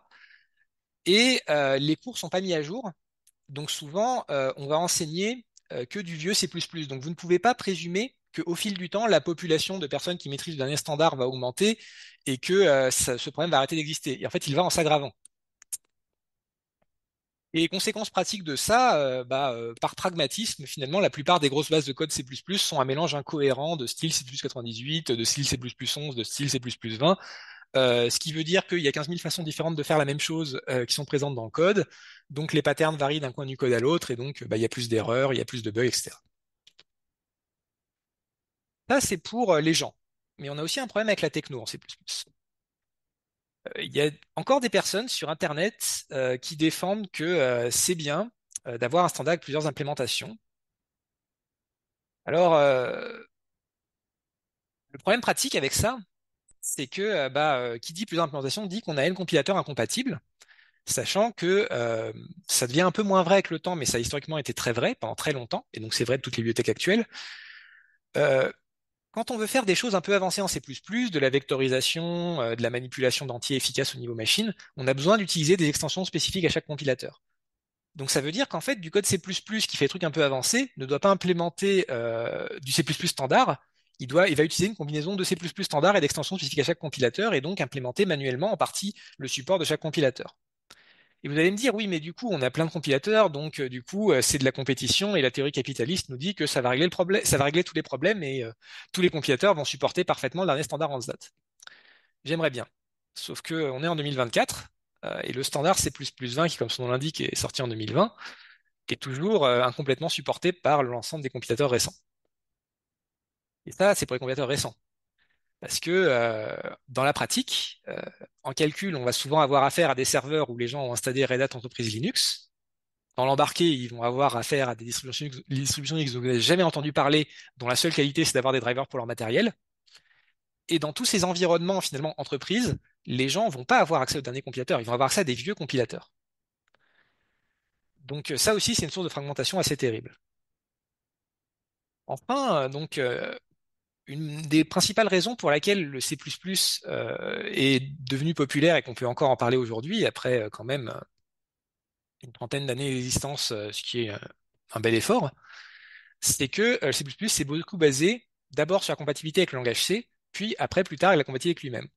Et euh, les cours sont pas mis à jour. Donc souvent, on va enseigner que du vieux C++. Donc vous ne pouvez pas présumer qu'au fil du temps, la population de personnes qui maîtrisent le dernier standard va augmenter et que ce problème va arrêter d'exister. Et en fait, il va en s'aggravant. Et les conséquences pratiques de ça, euh, bah, euh, par pragmatisme, finalement, la plupart des grosses bases de code C++ sont un mélange incohérent de style C98, de style C11, de style C++20, 20 euh, ce qui veut dire qu'il y a 15 000 façons différentes de faire la même chose qui sont présentes dans le code. Donc les patterns varient d'un coin du code à l'autre et donc bah, il y a plus d'erreurs, il y a plus de bugs, etc. Ça, c'est pour les gens. Mais on a aussi un problème avec la techno en C++. Euh, il y a encore des personnes sur Internet euh, qui défendent que euh, c'est bien d'avoir un standard avec plusieurs implémentations. Alors, le problème pratique avec ça, c'est que bah, qui dit plusieurs implémentations dit qu'on a un compilateur incompatible sachant que ça devient un peu moins vrai avec le temps, mais ça a historiquement été très vrai pendant très longtemps, et donc c'est vrai de toutes les bibliothèques actuelles. Quand on veut faire des choses un peu avancées en C++, de la vectorisation, euh, de la manipulation d'entiers efficaces au niveau machine, on a besoin d'utiliser des extensions spécifiques à chaque compilateur. Donc ça veut dire qu'en fait, du code C++ qui fait des trucs un peu avancés ne doit pas implémenter euh, du C++ standard, il, doit, il va utiliser une combinaison de C++ standard et d'extensions spécifiques à chaque compilateur et donc implémenter manuellement en partie le support de chaque compilateur. Et vous allez me dire, oui, mais du coup, on a plein de compilateurs, donc euh, du coup, euh, c'est de la compétition, et la théorie capitaliste nous dit que ça va régler, le problème, ça va régler tous les problèmes, et euh, tous les compilateurs vont supporter parfaitement le dernier standard en date. J'aimerais bien. Sauf qu'on est en 2024, et le standard C++ 20, qui comme son nom l'indique est sorti en 2020, est toujours incomplètement supporté par l'ensemble des compilateurs récents. Et ça, c'est pour les compilateurs récents. Parce que euh, dans la pratique, euh, en calcul, on va souvent avoir affaire à des serveurs où les gens ont installé Red Hat Entreprise Linux. Dans l'embarqué, ils vont avoir affaire à des distributions Linux, dont vous n'avez jamais entendu parler, dont la seule qualité, c'est d'avoir des drivers pour leur matériel. Et dans tous ces environnements, finalement, entreprises, les gens vont pas avoir accès au dernier compilateur, ils vont avoir accès à des vieux compilateurs. Donc ça aussi, c'est une source de fragmentation assez terrible. Enfin, euh, donc, une des principales raisons pour laquelle le C++ euh, est devenu populaire et qu'on peut encore en parler aujourd'hui, après euh, quand même euh, une trentaine d'années d'existence, ce qui est un bel effort, c'est que le C++ s'est beaucoup basé d'abord sur la compatibilité avec le langage C, puis après, plus tard, avec la compatibilité avec lui-même.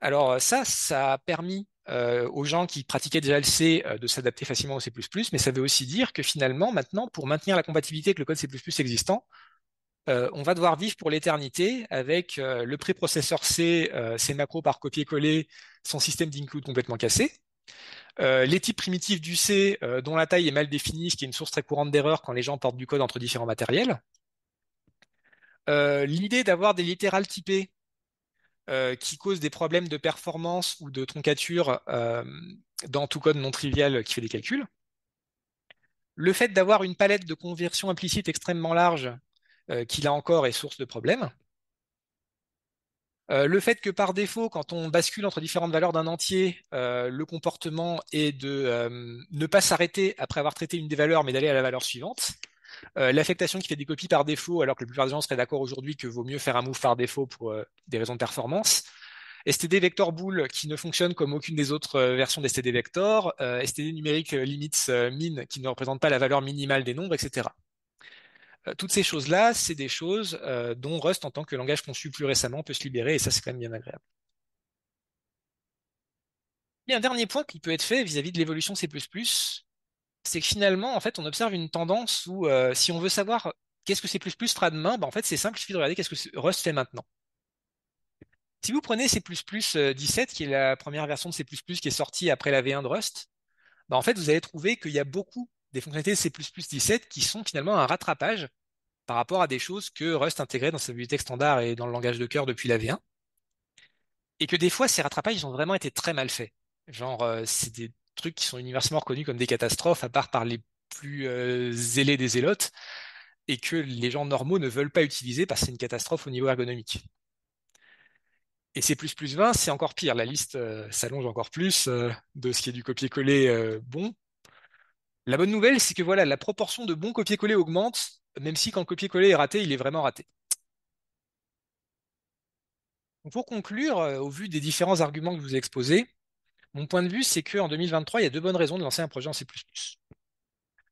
Alors ça, ça a permis aux gens qui pratiquaient déjà le C de s'adapter facilement au C++, mais ça veut aussi dire que finalement, maintenant, pour maintenir la compatibilité avec le code C++ existant, euh, on va devoir vivre pour l'éternité avec euh, le préprocesseur C, ses euh, macros par copier-coller, son système d'include complètement cassé. les types primitifs du C dont la taille est mal définie, ce qui est une source très courante d'erreurs quand les gens portent du code entre différents matériels. L'idée d'avoir des littérales typées qui causent des problèmes de performance ou de troncature dans tout code non trivial qui fait des calculs. Le fait d'avoir une palette de conversion implicite extrêmement large euh, qui là encore est source de problème. Euh, le fait que par défaut, quand on bascule entre différentes valeurs d'un entier, euh, le comportement est de ne pas s'arrêter après avoir traité une des valeurs, mais d'aller à la valeur suivante. L'affectation qui fait des copies par défaut, alors que la plupart des gens seraient d'accord aujourd'hui que vaut mieux faire un move par défaut pour des raisons de performance. STD Vector Bool qui ne fonctionne comme aucune des autres versions d'STD Vector. STD numérique Limits Min qui ne représente pas la valeur minimale des nombres, etc. Euh, toutes ces choses-là, c'est des choses euh, dont Rust, en tant que langage conçu plus récemment, peut se libérer, et ça, c'est quand même bien agréable. Et un dernier point qui peut être fait vis-à-vis de l'évolution C++, c'est que finalement, en fait, on observe une tendance où, euh, si on veut savoir qu'est-ce que C++ fera demain, bah, en fait, c'est simple, il suffit de regarder qu'est-ce que Rust fait maintenant. Si vous prenez C++ 17, qui est la première version de C++ qui est sortie après la V1 de Rust, ben, en fait, vous allez trouver qu'il y a beaucoup des fonctionnalités C++ 17 qui sont finalement un rattrapage par rapport à des choses que Rust intégrait dans sa bibliothèque standard et dans le langage de cœur depuis la V1. Et que des fois, ces rattrapages, ont vraiment été très mal faits. Genre, euh, c'est des trucs qui sont universellement reconnus comme des catastrophes, à part par les plus euh, zélés des zélotes, et que les gens normaux ne veulent pas utiliser parce que c'est une catastrophe au niveau ergonomique. Et C++ 20, c'est encore pire. La liste euh, s'allonge encore plus de ce qui est du copier-coller bon la bonne nouvelle, c'est que voilà, la proportion de bons copier-coller augmente, même si quand le copier-coller est raté, il est vraiment raté. pour conclure, euh, au vu des différents arguments que je vous ai exposés, mon point de vue, c'est qu'en 2023, il y a deux bonnes raisons de lancer un projet en C.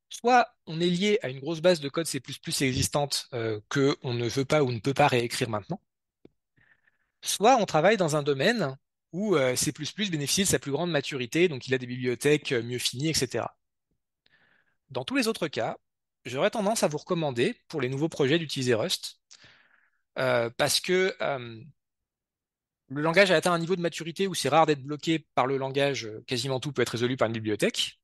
Soit on est lié à une grosse base de code C existante euh, que qu'on ne veut pas ou ne peut pas réécrire maintenant. Soit on travaille dans un domaine où euh, C bénéficie de sa plus grande maturité, donc il a des bibliothèques mieux finies, etc. Dans tous les autres cas, j'aurais tendance à vous recommander pour les nouveaux projets d'utiliser Rust euh, parce que euh, le langage a atteint un niveau de maturité où c'est rare d'être bloqué par le langage, euh, quasiment tout peut être résolu par une bibliothèque.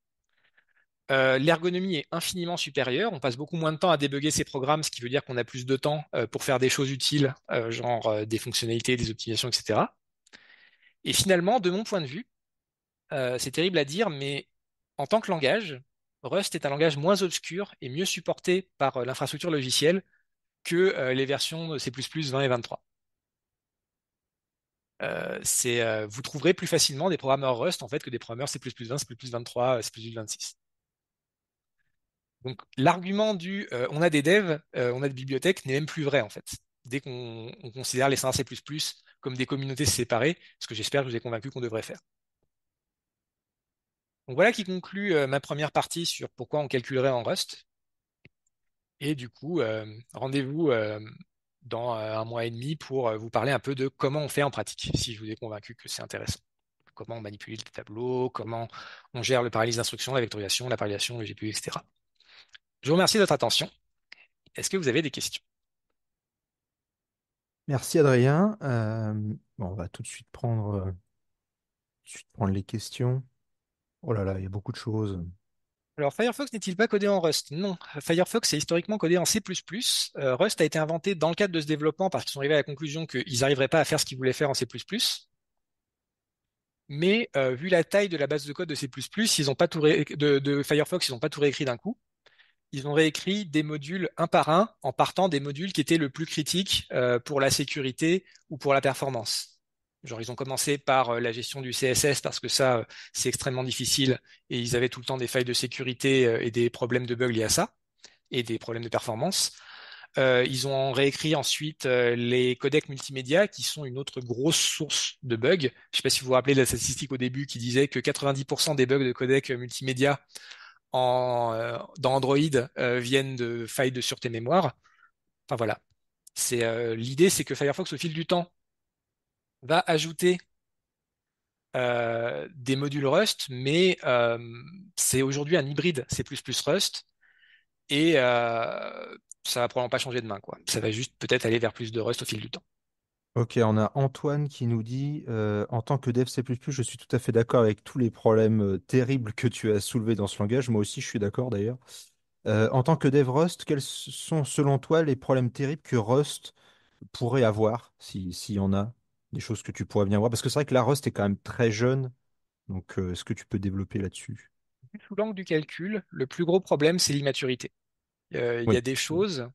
L'ergonomie est infiniment supérieure, on passe beaucoup moins de temps à débugger ces programmes, ce qui veut dire qu'on a plus de temps pour faire des choses utiles, genre des fonctionnalités, des optimisations, etc. Et finalement, de mon point de vue, c'est terrible à dire, mais en tant que langage, Rust est un langage moins obscur et mieux supporté par euh, l'infrastructure logicielle que euh, les versions C 20 et 23. Euh, vous trouverez plus facilement des programmeurs Rust en fait que des programmeurs C++20, C++23, C++26. Donc l'argument du on a des devs, on a des bibliothèques n'est même plus vrai en fait. Dès qu'on considère les 100 C++ comme des communautés séparées, ce que j'espère que je vous ai convaincu qu'on devrait faire voilà qui conclut euh, ma première partie sur pourquoi on calculerait en Rust. Et du coup, euh, rendez-vous euh, dans un mois et demi pour vous parler un peu de comment on fait en pratique, si je vous ai convaincu que c'est intéressant. Comment on manipule les tableaux, comment on gère le paralyse d'instruction, la vectorisation, la parallélisation, le GPU, etc. Je vous remercie de votre attention. Est-ce que vous avez des questions Merci Adrien. on va tout de suite prendre, tout de suite prendre les questions. Oh là là, il y a beaucoup de choses. Alors Firefox n'est-il pas codé en Rust? Non. Firefox est historiquement codé en C++. Euh, Rust a été inventé dans le cadre de ce développement parce qu'ils sont arrivés à la conclusion qu'ils n'arriveraient pas à faire ce qu'ils voulaient faire en C++. Mais euh, vu la taille de la base de code de C++, ils de, Firefox, ils n'ont pas tout réécrit d'un coup. Ils ont réécrit des modules un par un en partant des modules qui étaient le plus critiques euh, pour la sécurité ou pour la performance. Genre, ils ont commencé par euh, la gestion du CSS parce que ça, euh, c'est extrêmement difficile et ils avaient tout le temps des failles de sécurité euh, et des problèmes de bugs liés à ça et des problèmes de performance. ils ont réécrit ensuite les codecs multimédia qui sont une autre grosse source de bugs. Je ne sais pas si vous vous rappelez de la statistique au début qui disait que 90% des bugs de codecs multimédia en, dans Android viennent de failles de sûreté mémoire. Enfin voilà. Euh, l'idée, c'est que Firefox, au fil du temps, va ajouter euh, des modules Rust, mais euh, c'est aujourd'hui un hybride C++ Rust et euh, ça va probablement pas changer de main quoi. Ça va juste peut-être aller vers plus de Rust au fil du temps. Ok, on a Antoine qui nous dit en tant que dev C++, je suis tout à fait d'accord avec tous les problèmes terribles que tu as soulevés dans ce langage. Moi aussi, je suis d'accord d'ailleurs. en tant que dev Rust, quels sont selon toi les problèmes terribles que Rust pourrait avoir, s'il y en a des choses que tu pourrais bien voir Parce que c'est vrai que la Rust est quand même très jeune. Donc, euh, est-ce que tu peux développer là-dessus Sous l'angle du calcul, le plus gros problème, c'est l'immaturité. Euh, il y a des choses,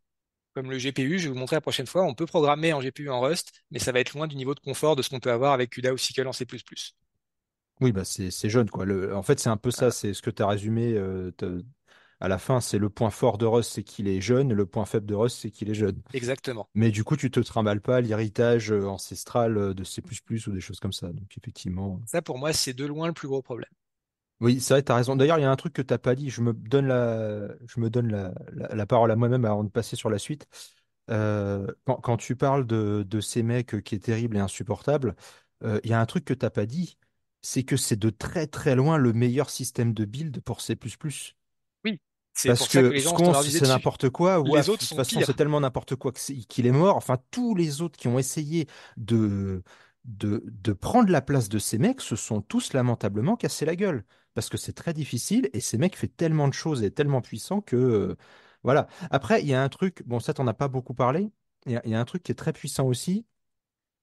comme le GPU, je vais vous montrer la prochaine fois, on peut programmer en GPU en Rust, mais ça va être loin du niveau de confort de ce qu'on peut avoir avec CUDA ou SQL en C++. Oui, bah c'est jeune. quoi. en fait, c'est un peu ça, c'est ce que tu as résumé. Euh, à la fin, c'est le point fort de Rust, c'est qu'il est jeune, le point faible de Rust, c'est qu'il est jeune. Exactement. Mais du coup, tu te trimbales pas l'héritage euh, ancestral euh, de C++ ou des choses comme ça. Donc effectivement. Euh. Ça, pour moi, c'est de loin le plus gros problème. Oui, c'est vrai, as raison. D'ailleurs, il y a un truc que tu n'as pas dit. Je me donne la, je me donne la, parole à moi-même avant de passer sur la suite. quand, tu parles de, de, ces mecs qui est terrible et insupportable, il y a un truc que tu n'as pas dit, c'est que c'est de très très loin le meilleur système de build pour C++. Parce que, ce qu'on c'est n'importe quoi. Ou les autres de toute c'est tellement n'importe quoi qu'il est mort. Enfin, tous les autres qui ont essayé de, de, prendre la place de ces mecs se sont tous lamentablement cassés la gueule. Parce que c'est très difficile et ces mecs font tellement de choses et tellement puissants que. Euh, voilà. Après, il y a un truc, bon, ça, t'en as pas beaucoup parlé. Il y, y, a un truc qui est très puissant aussi.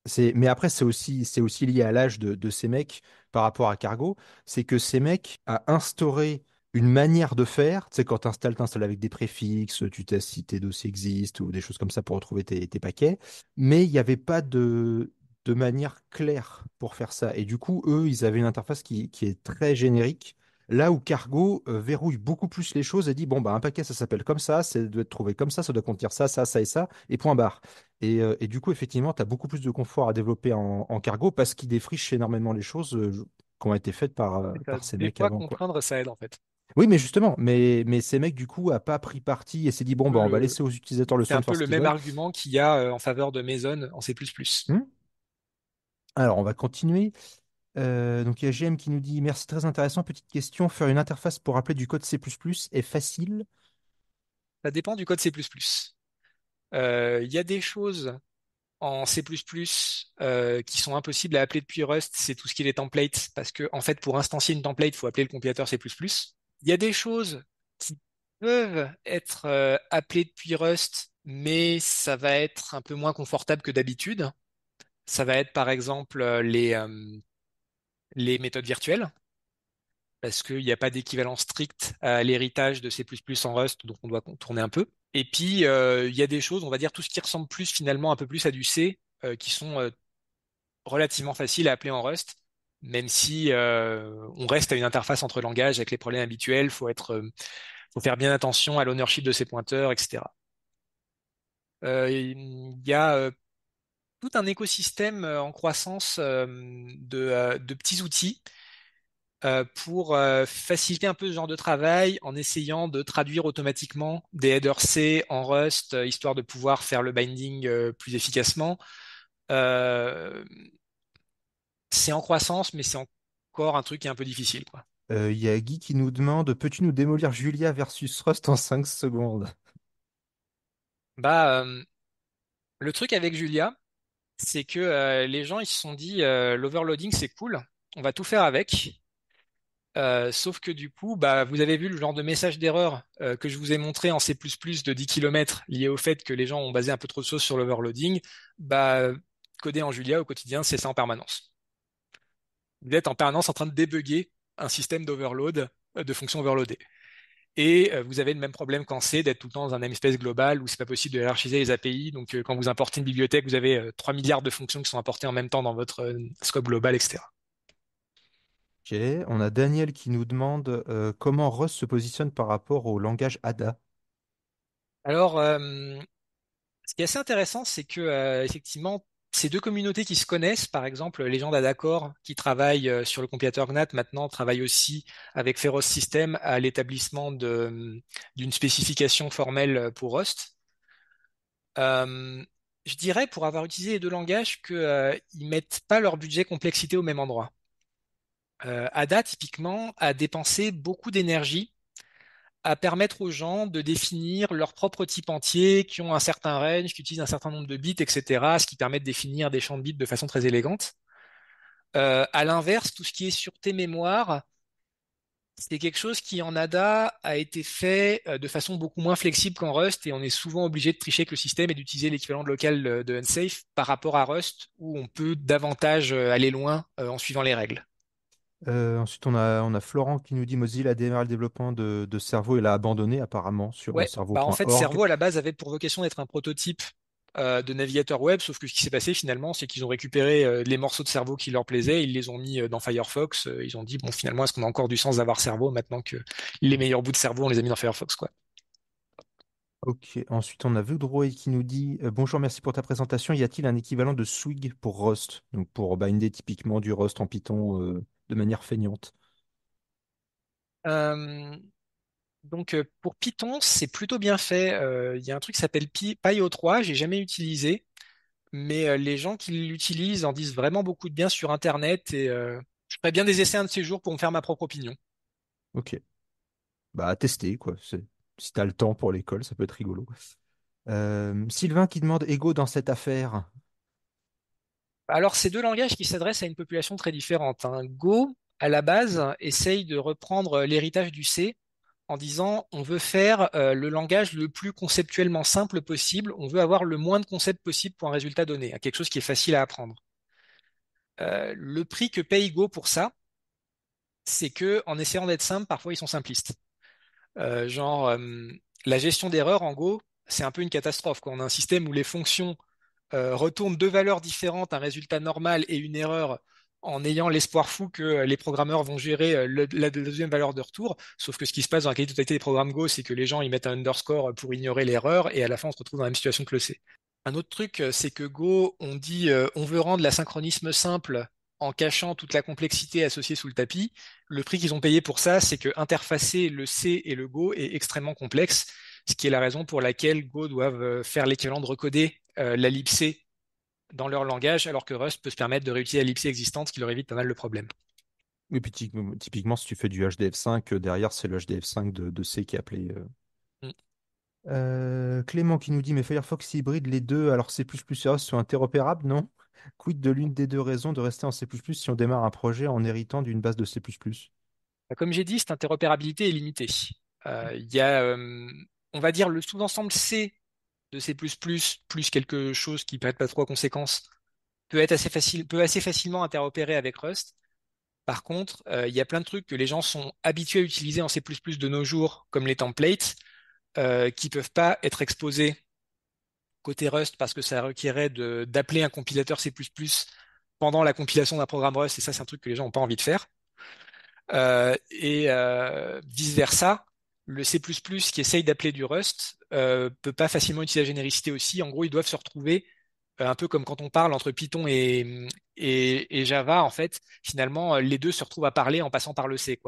C'est, mais après, c'est aussi, c'est aussi lié à l'âge de, de, ces mecs par rapport à Cargo. C'est que ces mecs ont instauré une manière de faire. c'est quand tu installes, avec des préfixes, tu testes si tes dossiers existent ou des choses comme ça pour retrouver tes, paquets. Mais il n'y avait pas de, de manière claire pour faire ça. Et du coup, eux, ils avaient une interface qui, qui est très générique. Là où Cargo euh, verrouille beaucoup plus les choses et dit bon bah un paquet ça s'appelle comme ça, ça doit être trouvé comme ça, ça doit contenir ça, ça, ça et ça, et point barre. Et, euh, du coup effectivement tu as beaucoup plus de confort à développer en, Cargo parce qu'il défriche énormément les choses euh, qui ont été faites par, par ces mecs avant. Contraindre, ça aide en fait. Oui, mais justement, mais, ces mecs, du coup, n'ont pas pris parti et s'est dit, bon, bah, on va laisser aux utilisateurs le soin C'est un peu le même argument qu'il y a euh, en faveur de Maison en C++. Hum. Alors, on va continuer. Euh, donc, il y a GM qui nous dit, merci, très intéressant, petite question, faire une interface pour appeler du code C++ est facile Ça dépend du code C++. Euh, il y a des choses en C++ qui sont impossibles à appeler depuis Rust, c'est tout ce qui est les templates, parce que en fait, pour instancier une template, il faut appeler le compilateur C++. Il y a des choses qui peuvent être euh, appelées depuis Rust, mais ça va être un peu moins confortable que d'habitude. Ça va être par exemple euh, les, euh, les méthodes virtuelles, parce qu'il n'y a pas d'équivalent strict à l'héritage de C en Rust, donc on doit tourner un peu. Et puis, il y a des choses, on va dire tout ce qui ressemble plus finalement un peu plus à du C, qui sont relativement faciles à appeler en Rust même si euh, on reste à une interface entre langages avec les problèmes habituels, faut être, euh, faut faire bien attention à l'ownership de ces pointeurs, etc. Euh, il y a tout un écosystème en croissance de, petits outils pour faciliter un peu ce genre de travail en essayant de traduire automatiquement des headers C en Rust, histoire de pouvoir faire le binding plus efficacement c'est en croissance, mais c'est encore un truc qui est un peu difficile. Il euh, y a Guy qui nous demande Peux-tu nous démolir Julia versus Rust en 5 secondes Bah, euh, le truc avec Julia, c'est que euh, les gens ils se sont dit l'overloading c'est cool, on va tout faire avec. sauf que du coup, bah, vous avez vu le genre de message d'erreur que je vous ai montré en C++ de 10 km lié au fait que les gens ont basé un peu trop de choses sur l'overloading. Bah, coder en Julia au quotidien, c'est ça en permanence vous êtes en permanence en train de débugger un système d'overload, euh, de fonctions overloadées. Et euh, vous avez le même problème qu'en C d'être tout le temps dans un namespace global où ce n'est pas possible de hiérarchiser les API. Donc, euh, quand vous importez une bibliothèque, vous avez 3 milliards de fonctions qui sont importées en même temps dans votre scope global, etc. Ok, on a Daniel qui nous demande comment Rust se positionne par rapport au langage ADA. Alors, ce qui est assez intéressant, c'est que effectivement, ces deux communautés qui se connaissent, par exemple, les gens d'Adacor qui travaillent euh, sur le compilateur GNAT maintenant travaillent aussi avec Feroz System à l'établissement hum, d'une spécification formelle pour Rust. Hum, je dirais, pour avoir utilisé les deux langages, qu'ils euh, ne mettent pas leur budget complexité au même endroit. Euh, Ada, typiquement, a dépensé beaucoup d'énergie à permettre aux gens de définir leur propre type entier, qui ont un certain range, qui utilisent un certain nombre de bits, etc., ce qui permet de définir des champs de bits de façon très élégante. Euh, à l'inverse, tout ce qui est sur tes mémoires, c'est quelque chose qui en ADA a été fait euh, de façon beaucoup moins flexible qu'en Rust, et on est souvent obligé de tricher avec le système et d'utiliser l'équivalent local euh, de Unsafe par rapport à Rust, où on peut davantage aller loin en suivant les règles. Euh, ensuite, on a, Florent qui nous dit Mozilla a démarré le développement de, Cerveau et l'a abandonné apparemment sur le euh, Cerveau. Bah, en fait, Cerveau à la base avait pour vocation d'être un prototype euh, de navigateur web, sauf que ce qui s'est passé finalement, c'est qu'ils ont récupéré les morceaux de cerveau qui leur plaisaient, ils les ont mis dans Firefox, ils ont dit bon finalement est-ce qu'on a encore du sens d'avoir cerveau maintenant que les meilleurs bouts de cerveau on les a mis dans Firefox Ok, ensuite on a Vudroy qui nous dit bonjour, merci pour ta présentation. Y a-t-il un équivalent de Swig pour Rust, donc pour binder bah, typiquement du Rust en Python de manière feignante euh, donc euh, pour Python, c'est plutôt bien fait. Euh, il y a un truc qui s'appelle PyO3, j'ai jamais utilisé, mais les gens qui l'utilisent en disent vraiment beaucoup de bien sur Internet et je ferais bien des essais un de ces jours pour me faire ma propre opinion. Ok. Bah, tester, quoi. C'est- Si t'as le temps pour l'école, ça peut être rigolo. Sylvain qui demande Ego dans cette affaire. Alors, c'est deux langages qui s'adressent à une population très différente. Hein. Go, à la base, essaye de reprendre euh, l'héritage du C en disant on veut faire euh, le langage le plus conceptuellement simple possible, on veut avoir le moins de concepts possible pour un résultat donné, hein, quelque chose qui est facile à apprendre. Euh, le prix que paye Go pour ça, c'est que en essayant d'être simple, parfois ils sont simplistes. genre, la gestion d'erreurs en Go, c'est un peu une catastrophe. on a un système où les fonctions euh, retourne deux valeurs différentes, un résultat normal et une erreur, en ayant l'espoir fou que euh, les programmeurs vont gérer euh, la deuxième valeur de retour. Sauf que ce qui se passe dans la qualité des programmes Go, c'est que les gens ils mettent un underscore pour ignorer l'erreur, et à la fin on se retrouve dans la même situation que le C. Un autre truc, c'est que Go, on dit on veut rendre l'asynchronisme simple en cachant toute la complexité associée sous le tapis. Le prix qu'ils ont payé pour ça, c'est que interfacer le C et le Go est extrêmement complexe, ce qui est la raison pour laquelle Go doivent faire l'équivalent de recoder euh, la dans leur langage, alors que Rust peut se permettre de réutiliser la libc existante, ce qui leur évite pas mal le problème. Oui, typiquement, si tu fais du HDF5, euh, derrière, c'est le HDF5 de, C qui est appelé. Euh. Mm. Euh, Clément qui nous dit mais Firefox hybride les deux alors C++ et Rust sont interopérables non Quid de l'une des deux raisons de rester en C++ si on démarre un projet en héritant d'une base de C++ bah, Comme j'ai dit, cette interopérabilité est limitée. Il y a, on va dire, le sous-ensemble C de C++, plus quelque chose qui peut être pas trop à conséquence, peut être assez facile, peut assez facilement interopérer avec Rust. Par contre, euh, il y a plein de trucs que les gens sont habitués à utiliser en C++ de nos jours, comme les templates, qui euh, qui peuvent pas être exposés côté Rust parce que ça requierait d'appeler un compilateur C++ pendant la compilation d'un programme Rust, et ça c'est un truc que les gens n'ont pas envie de faire. Euh, et vice versa, le C++ qui essaye d'appeler du Rust, euh, peut pas facilement utiliser la généricité aussi. En gros, ils doivent se retrouver euh, un peu comme quand on parle entre Python et, Java. En fait, finalement, euh, les deux se retrouvent à parler en passant par le C,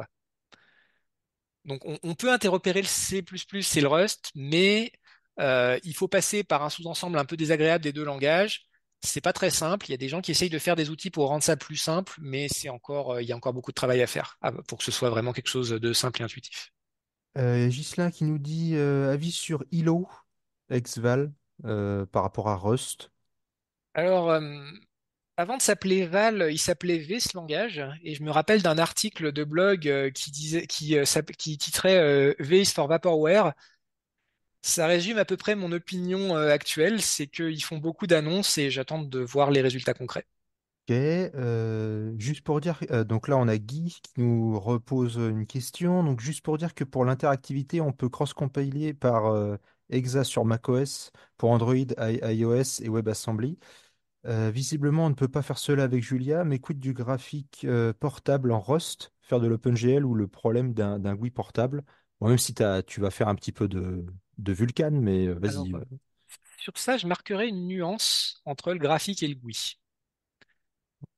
Donc, on, peut interopérer le C++ et le Rust, mais il faut passer par un sous-ensemble un peu désagréable des deux langages. C'est pas très simple. Il y a des gens qui essayent de faire des outils pour rendre ça plus simple, mais c'est encore, il y a encore beaucoup de travail à faire pour que ce soit vraiment quelque chose de simple et intuitif. Euh, il qui nous dit euh, avis sur ILO ex-Val, euh, par rapport à Rust. Alors, avant de s'appeler Val, il s'appelait V ce langage, et je me rappelle d'un article de blog qui disait, qui, titrait for Vaporware. Ça résume à peu près mon opinion actuelle, c'est qu'ils font beaucoup d'annonces et j'attends de voir les résultats concrets. Ok, euh, juste pour dire, euh, donc là on a Guy qui nous repose une question. Donc juste pour dire que pour l'interactivité, on peut cross-compiler par euh, EXA sur macOS pour Android, iOS et WebAssembly. visiblement, on ne peut pas faire cela avec Julia, mais écoute du graphique portable en Rust, faire de l'OpenGL ou le problème d'un GUI portable. Bon, même si tu vas faire un petit peu de, de Vulkan, mais vas-y. Sur ça, je marquerai une nuance entre le graphique et le GUI.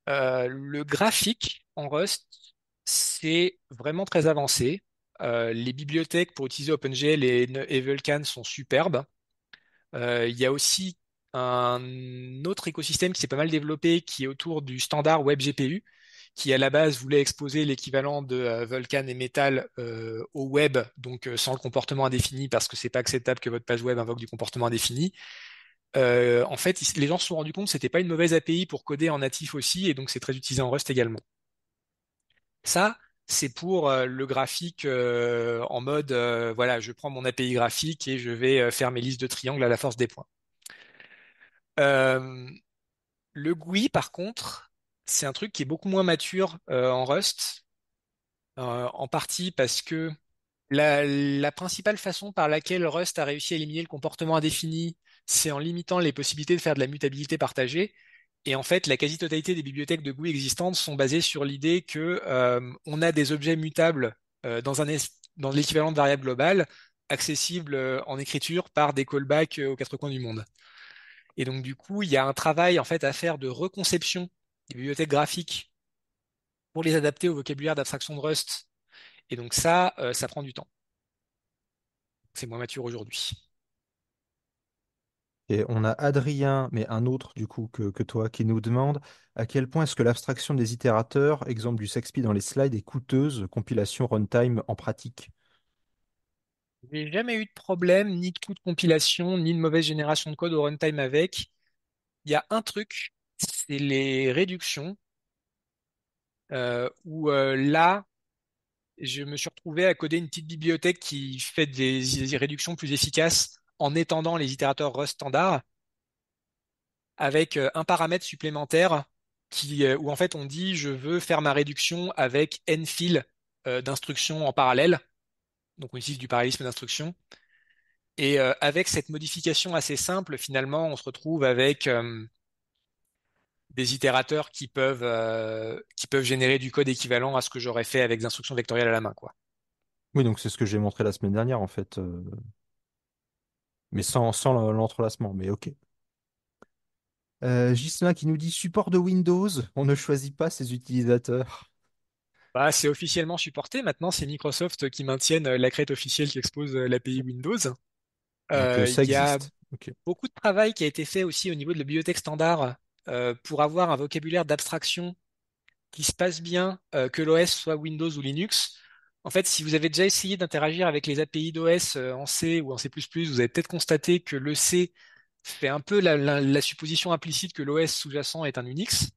Euh, le graphique en Rust, c'est vraiment très avancé. Euh, les bibliothèques pour utiliser OpenGL et, Vulkan sont superbes. Euh, il y a aussi un autre écosystème qui s'est pas mal développé, qui est autour du standard WebGPU, qui à la base voulait exposer l'équivalent de Vulkan et Metal au web, donc sans le comportement indéfini, parce que c'est pas acceptable que votre page web invoque du comportement indéfini. Euh, en fait, les gens se sont rendus compte que c'était pas une mauvaise API pour coder en natif aussi, et donc c'est très utilisé en Rust également. Ça, c'est pour euh, le graphique euh, en mode, voilà, je prends mon API graphique et je vais faire mes listes de triangles à la force des points. le GUI, par contre, c'est un truc qui est beaucoup moins mature en Rust, en partie parce que la, principale façon par laquelle Rust a réussi à éliminer le comportement indéfini c'est en limitant les possibilités de faire de la mutabilité partagée. Et en fait, la quasi-totalité des bibliothèques de GUI existantes sont basées sur l'idée que euh, on a des objets mutables euh, dans, dans l'équivalent de variable globale, accessibles euh, en écriture par des callbacks aux quatre coins du monde. Et donc du coup, il y a un travail en fait à faire de reconception des bibliothèques graphiques pour les adapter au vocabulaire d'abstraction de Rust. Et donc ça, ça prend du temps. C'est moins mature aujourd'hui. Et on a Adrien, mais un autre du coup que, toi, qui nous demande à quel point est-ce que l'abstraction des itérateurs, exemple du Sexpy dans les slides, est coûteuse, compilation runtime en pratique J'ai jamais eu de problème, ni de coût de compilation, ni de mauvaise génération de code au runtime avec. Il y a un truc, c'est les réductions, euh, où euh, là, je me suis retrouvé à coder une petite bibliothèque qui fait des réductions plus efficaces en étendant les itérateurs Rust standard avec euh, un paramètre supplémentaire qui, euh, où en fait on dit je veux faire ma réduction avec n fils euh, d'instructions en parallèle. Donc on utilise du parallélisme d'instructions. Et avec cette modification assez simple, finalement, on se retrouve avec des itérateurs qui peuvent, qui peuvent générer du code équivalent à ce que j'aurais fait avec des instructions vectorielles à la main. Quoi. Oui, donc c'est ce que j'ai montré la semaine dernière, en fait mais sans, sans l'entrelacement, mais ok. Euh, qui nous dit support de Windows, on ne choisit pas ses utilisateurs. Bah, c'est officiellement supporté. Maintenant, c'est Microsoft qui maintient euh, la crête officielle qui expose euh, l'API Windows. Euh, il y a beaucoup de travail qui a été fait aussi au niveau de la bibliothèque standard pour avoir un vocabulaire d'abstraction qui se passe bien, que l'OS soit Windows ou Linux. En fait, si vous avez déjà essayé d'interagir avec les API d'OS euh, en C ou en C++, vous avez peut-être constaté que le C fait un peu la, supposition implicite que l'OS sous-jacent est un Unix.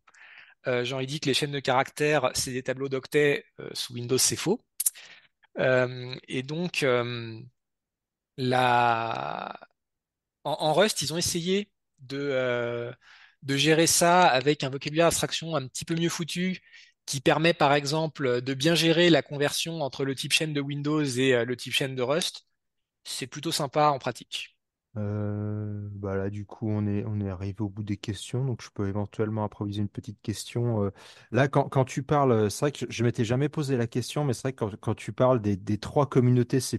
J'en ai dit que les chaînes de caractères, c'est des tableaux d'octets. Euh, sous Windows, c'est faux. Euh, et donc, en, Rust, ils ont essayé de, de gérer ça avec un vocabulaire d'abstraction un petit peu mieux foutu qui permet par exemple de bien gérer la conversion entre le type chaîne de Windows et euh, le type chaîne de Rust, c'est plutôt sympa en pratique. Euh, bah là, du coup, on est, on est arrivé au bout des questions, donc je peux éventuellement improviser une petite question. Euh. là, quand, tu parles, euh, c'est vrai que je, ne m'étais jamais posé la question, mais c'est vrai que quand, tu parles des, trois communautés C++,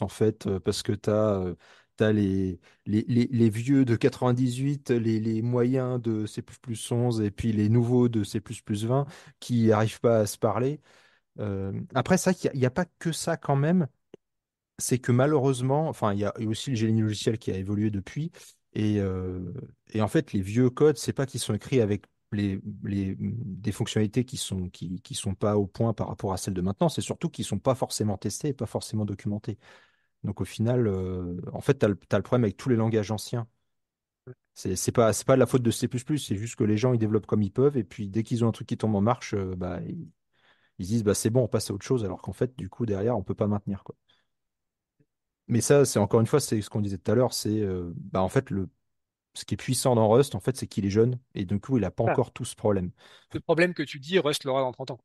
en fait, parce que tu as tu les, les, vieux de 98, les, moyens de C11 et puis les nouveaux de C20 qui n'arrivent pas à se parler. Euh, après, ça, il n'y a, pas que ça quand même. C'est que malheureusement, enfin, il y a aussi le génie logiciel qui a évolué depuis. Euh, et, en fait, les vieux codes, c'est pas qu'ils sont écrits avec les, des fonctionnalités qui sont qui, sont pas au point par rapport à celles de maintenant, c'est surtout qu'ils sont pas forcément testés et pas forcément documentés. Donc au final, euh, en fait, tu as, le problème avec tous les langages anciens. C'est pas, pas la faute de C++, c'est juste que les gens, ils développent comme ils peuvent, et puis dès qu'ils ont un truc qui tombe en marche, euh, bah, ils, disent, bah, c'est bon, on passe à autre chose, alors qu'en fait, du coup, derrière, on peut pas maintenir. Quoi. Mais ça, c'est encore une fois, c'est ce qu'on disait tout à l'heure, c'est, euh, bah, en fait, le, ce qui est puissant dans Rust, en fait, c'est qu'il est jeune, et du coup, il n'a pas ah. encore tout ce problème. Le problème que tu dis, Rust l'aura dans 30 ans.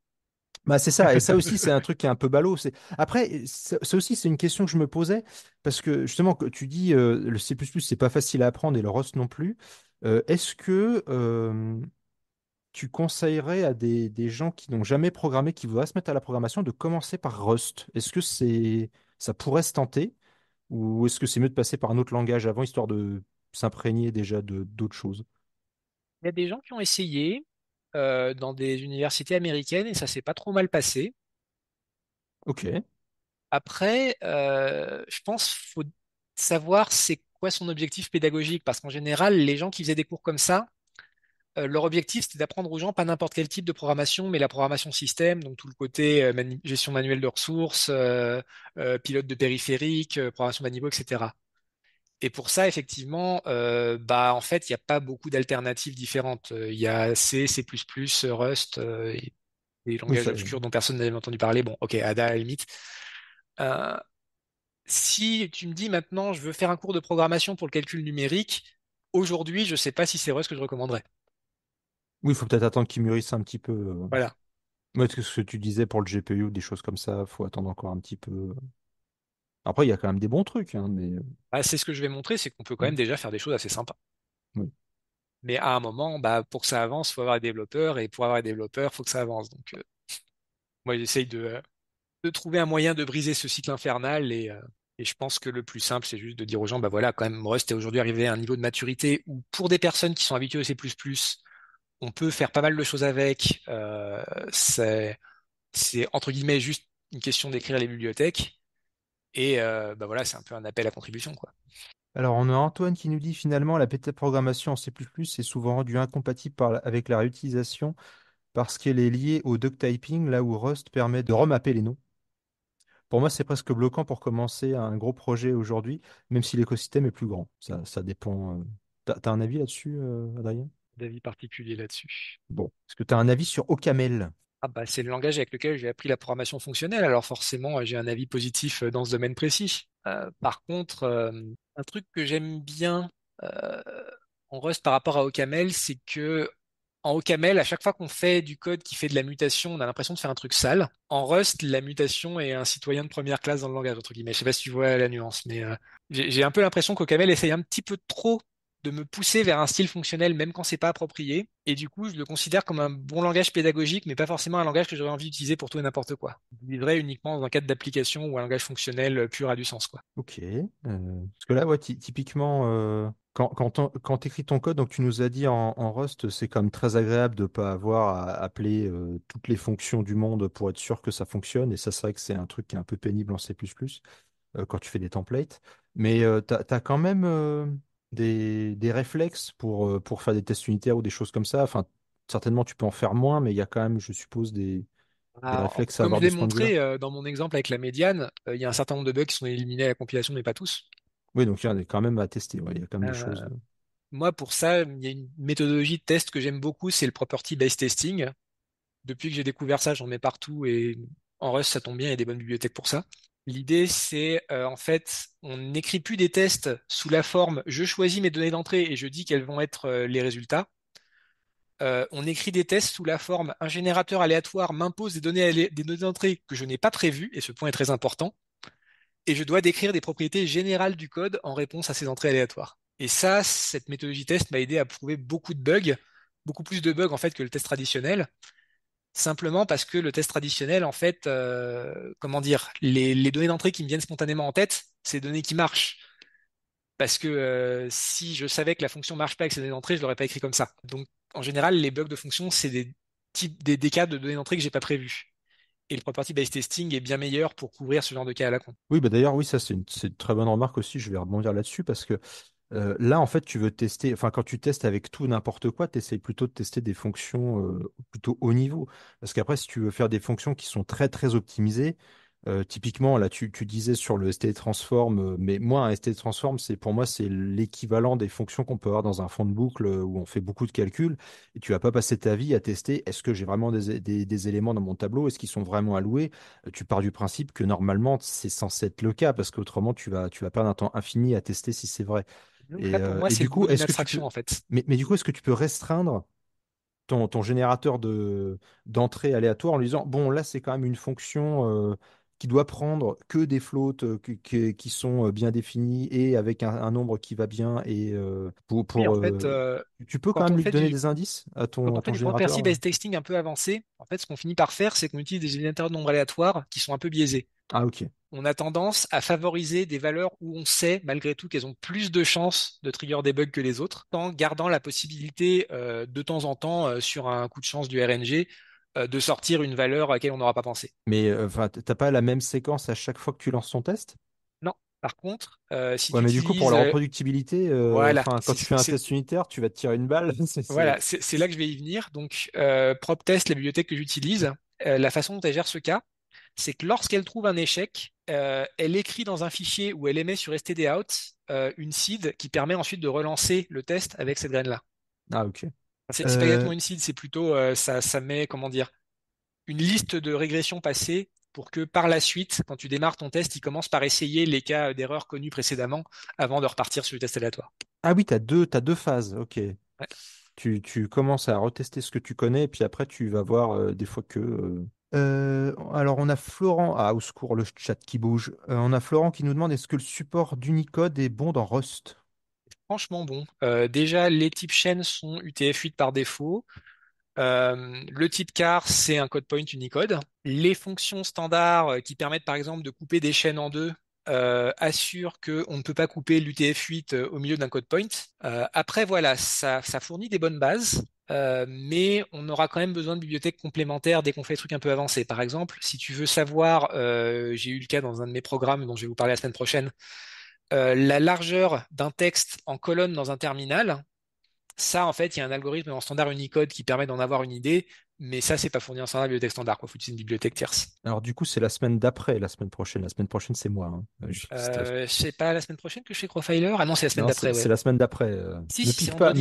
Bah, c'est ça, et ça aussi, c'est un truc qui est un peu ballot. C'est... Après, ça, aussi, c'est une question que je me posais, parce que justement, que tu dis euh, le C, c'est pas facile à apprendre et le Rust non plus. Euh, est-ce que euh, tu conseillerais à des, gens qui n'ont jamais programmé, qui voudraient se mettre à la programmation, de commencer par Rust? Est-ce que c'est ça pourrait se tenter? Ou est-ce que c'est mieux de passer par un autre langage avant, histoire de s'imprégner déjà de d'autres choses? Il y a des gens qui ont essayé. Euh, dans des universités américaines et ça s'est pas trop mal passé. Ok. Après, euh, je pense faut savoir c'est quoi son objectif pédagogique parce qu'en général, les gens qui faisaient des cours comme ça, euh, leur objectif c'était d'apprendre aux gens pas n'importe quel type de programmation, mais la programmation système, donc tout le côté gestion manuelle de ressources, pilote de périphérique, programmation manuelle niveau, etc. Et pour ça, effectivement, euh, bah, en fait, il n'y a pas beaucoup d'alternatives différentes. Il y a C, C++, Rust, euh, et des langages dont personne n'avait entendu parler. Bon, ok, Ada à la limite. Euh, si tu me dis maintenant, je veux faire un cours de programmation pour le calcul numérique, aujourd'hui, je ne sais pas si c'est Rust que je recommanderais. Oui, il faut peut-être attendre qu'il mûrisse un petit peu. Voilà. Moi, ce que tu disais pour le GPU, ou des choses comme ça, il faut attendre encore un petit peu. Après, il y a quand même des bons trucs. Hein, mais... Euh, bah, c'est ce que je vais montrer, c'est qu'on peut quand même déjà faire des choses assez sympas. Mais à un moment, bah, pour que ça avance, il faut avoir des développeurs, et pour avoir des développeurs, il faut que ça avance. Donc, euh, moi, j'essaye de, euh, de, trouver un moyen de briser ce cycle infernal, et, je pense que le plus simple, c'est juste de dire aux gens, bah voilà, quand même, Rust est aujourd'hui arrivé à un niveau de maturité où, pour des personnes qui sont habituées au C++, on peut faire pas mal de choses avec. c'est, entre guillemets juste une question d'écrire les bibliothèques. Et euh, bah, voilà, c'est un peu un appel à contribution. Quoi. Alors, on a Antoine qui nous dit finalement la programmation en C est souvent rendue incompatible avec la réutilisation parce qu'elle est liée au duck typing, là où Rust permet de remapper les noms. Pour moi, c'est presque bloquant pour commencer un gros projet aujourd'hui, même si l'écosystème est plus grand. Ça, dépend. Euh, t'as as un avis là-dessus, euh, Adrien D'avis particulier là-dessus. Bon. Est-ce que tu as un avis sur OCaml ah bah, c'est le langage avec lequel j'ai appris la programmation fonctionnelle, alors forcément j'ai un avis positif euh, dans ce domaine précis. Euh, par contre, euh, un truc que j'aime bien en Rust par rapport à OCaml, c'est que en OCaml, à chaque fois qu'on fait du code qui fait de la mutation, on a l'impression de faire un truc sale. En Rust, la mutation est un citoyen de première classe dans le langage, entre guillemets. Je sais pas si tu vois la nuance, mais j'ai un peu l'impression qu'OCaml essaye un petit peu trop de me pousser vers un style fonctionnel même quand c'est pas approprié. Et du coup, je le considère comme un bon langage pédagogique, mais pas forcément un langage que j'aurais envie d'utiliser pour tout et n'importe quoi. Je vivrais uniquement dans un cadre d'application ou un langage fonctionnel euh, pur a du sens. Quoi. Ok. Euh, parce que là, typiquement, euh, quand, tu écris ton code, donc tu nous as dit en, Rust, c'est comme très agréable de ne pas avoir à appeler toutes les fonctions du monde pour être sûr que ça fonctionne. Et ça, c'est vrai que c'est un truc qui est un peu pénible en C quand tu fais des templates. Mais tu as, quand même des, réflexes euh, pour, faire des tests unitaires ou des choses comme ça. Enfin, certainement, tu peux en faire moins, mais il y a quand même, je suppose, des, réflexes comme je l'ai montré euh, dans mon exemple avec la médiane, euh, il y a un certain nombre de bugs qui sont éliminés à la compilation, mais pas tous. Oui, donc il y en a quand même à tester. il y a quand même des choses. Moi, pour ça, il y a une méthodologie de test que j'aime beaucoup, c'est le property-based testing. Depuis que j'ai découvert ça, j'en mets partout et en Rust, ça tombe bien, il y a des bonnes bibliothèques pour ça. L'idée, c'est euh, en fait, on n'écrit plus des tests sous la forme je choisis mes données d'entrée et je dis quels vont être euh, les résultats. Euh, on écrit des tests sous la forme un générateur aléatoire m'impose des données, des données d'entrée que je n'ai pas prévues, et ce point est très important, et je dois décrire des propriétés générales du code en réponse à ces entrées aléatoires. Et ça, cette méthodologie test m'a aidé à prouver beaucoup de bugs, beaucoup plus de bugs en fait que le test traditionnel simplement parce que le test traditionnel, en fait, euh, comment dire, les, données d'entrée qui me viennent spontanément en tête, c'est des données qui marchent. Parce que euh, si je savais que la fonction marche pas avec ces données d'entrée, je l'aurais pas écrit comme ça. Donc, en général, les bugs de fonction, c'est des, types, des, cas de données d'entrée que n'ai pas prévu. Et le property based testing est bien meilleur pour couvrir ce genre de cas à la con. Oui, bah d'ailleurs, oui, ça c'est une, une, très bonne remarque aussi. Je vais rebondir là-dessus parce que euh, là, en fait, tu veux tester, enfin, quand tu testes avec tout n'importe quoi, tu essayes plutôt de tester des fonctions euh, plutôt haut niveau. Parce qu'après, si tu veux faire des fonctions qui sont très, très optimisées, euh, typiquement, là, tu, disais sur le ST transform, mais moi, un ST transform, c'est pour moi, c'est l'équivalent des fonctions qu'on peut avoir dans un fond de boucle où on fait beaucoup de calculs et tu vas pas passer ta vie à tester est-ce que j'ai vraiment des, éléments dans mon tableau, est-ce qu'ils sont vraiment alloués. Tu pars du principe que normalement, c'est censé être le cas parce qu'autrement, tu tu vas perdre un temps infini à tester si c'est vrai. Euh, c'est du coup, une en fait. Mais, du coup, est-ce que tu peux restreindre ton, générateur de d'entrée aléatoire en lui disant bon là c'est quand même une fonction euh, qui doit prendre que des flottes euh, qui, sont bien définis et avec un, nombre qui va bien et pour, tu peux quand, même lui donner des indices à ton, quand générateur. Quand on fait du testing un peu avancé, en fait ce qu'on finit par faire c'est qu'on utilise des générateurs de nombres aléatoires qui sont un peu biaisés. Ah, on a tendance à favoriser des valeurs où on sait malgré tout qu'elles ont plus de chances de trigger des bugs que les autres, en gardant la possibilité euh, de temps en temps euh, sur un coup de chance du RNG euh, de sortir une valeur à laquelle on n'aura pas pensé. Mais t'as pas la même séquence à chaque fois que tu lances ton test Non. Par contre, si tu mais du coup, pour la reproductibilité, quand tu fais un test unitaire, tu vas te tirer une balle. Voilà, c'est là que je vais y venir. Donc, euh, test, la bibliothèque que j'utilise, la façon dont tu gère ce cas, c'est que lorsqu'elle trouve un échec, euh, elle écrit dans un fichier où elle émet sur stdout out euh, une seed qui permet ensuite de relancer le test avec cette graine-là. Ah, ok. C'est pas exactement euh. une seed, c'est plutôt ça, met, comment dire, une liste de régressions passées pour que par la suite, quand tu démarres ton test, il commence par essayer les cas d'erreur connus précédemment avant de repartir sur le test aléatoire. Ah oui, tu as, deux, as deux phases, ok. Tu, commences à retester ce que tu connais, et puis après, tu vas voir des fois que euh, alors, on a Florent. à ah, au le chat qui bouge. Euh, on a Florent qui nous demande est-ce que le support d'Unicode est bon dans Rust? Franchement bon. Euh, déjà, les types chaînes sont UTF-8 par défaut. le type car, c'est un code point Unicode. Les fonctions standards qui permettent par exemple de couper des chaînes en deux assurent qu'on ne peut pas couper l'UTF-8 au milieu d'un code point. après, voilà, ça, ça fournit des bonnes bases. Euh, mais on aura quand même besoin de bibliothèques complémentaires dès qu'on fait des trucs un peu avancés. Par exemple, si tu veux savoir, euh, j'ai eu le cas dans un de mes programmes dont je vais vous parler la semaine prochaine, euh, la largeur d'un texte en colonne dans un terminal, ça, en fait, il y a un algorithme en standard Unicode qui permet d'en avoir une idée, mais ça, c'est pas fourni en standard bibliothèque standard. Il faut utiliser une bibliothèque tierce. Alors, du coup, c'est la semaine d'après, la semaine prochaine. La semaine prochaine, c'est moi. Hein. Euh, euh, c'est pas la semaine prochaine que je fais Crowfiler, Ah non, c'est la semaine d'après. C'est la semaine d'après. Euh. Si, si, pique pas,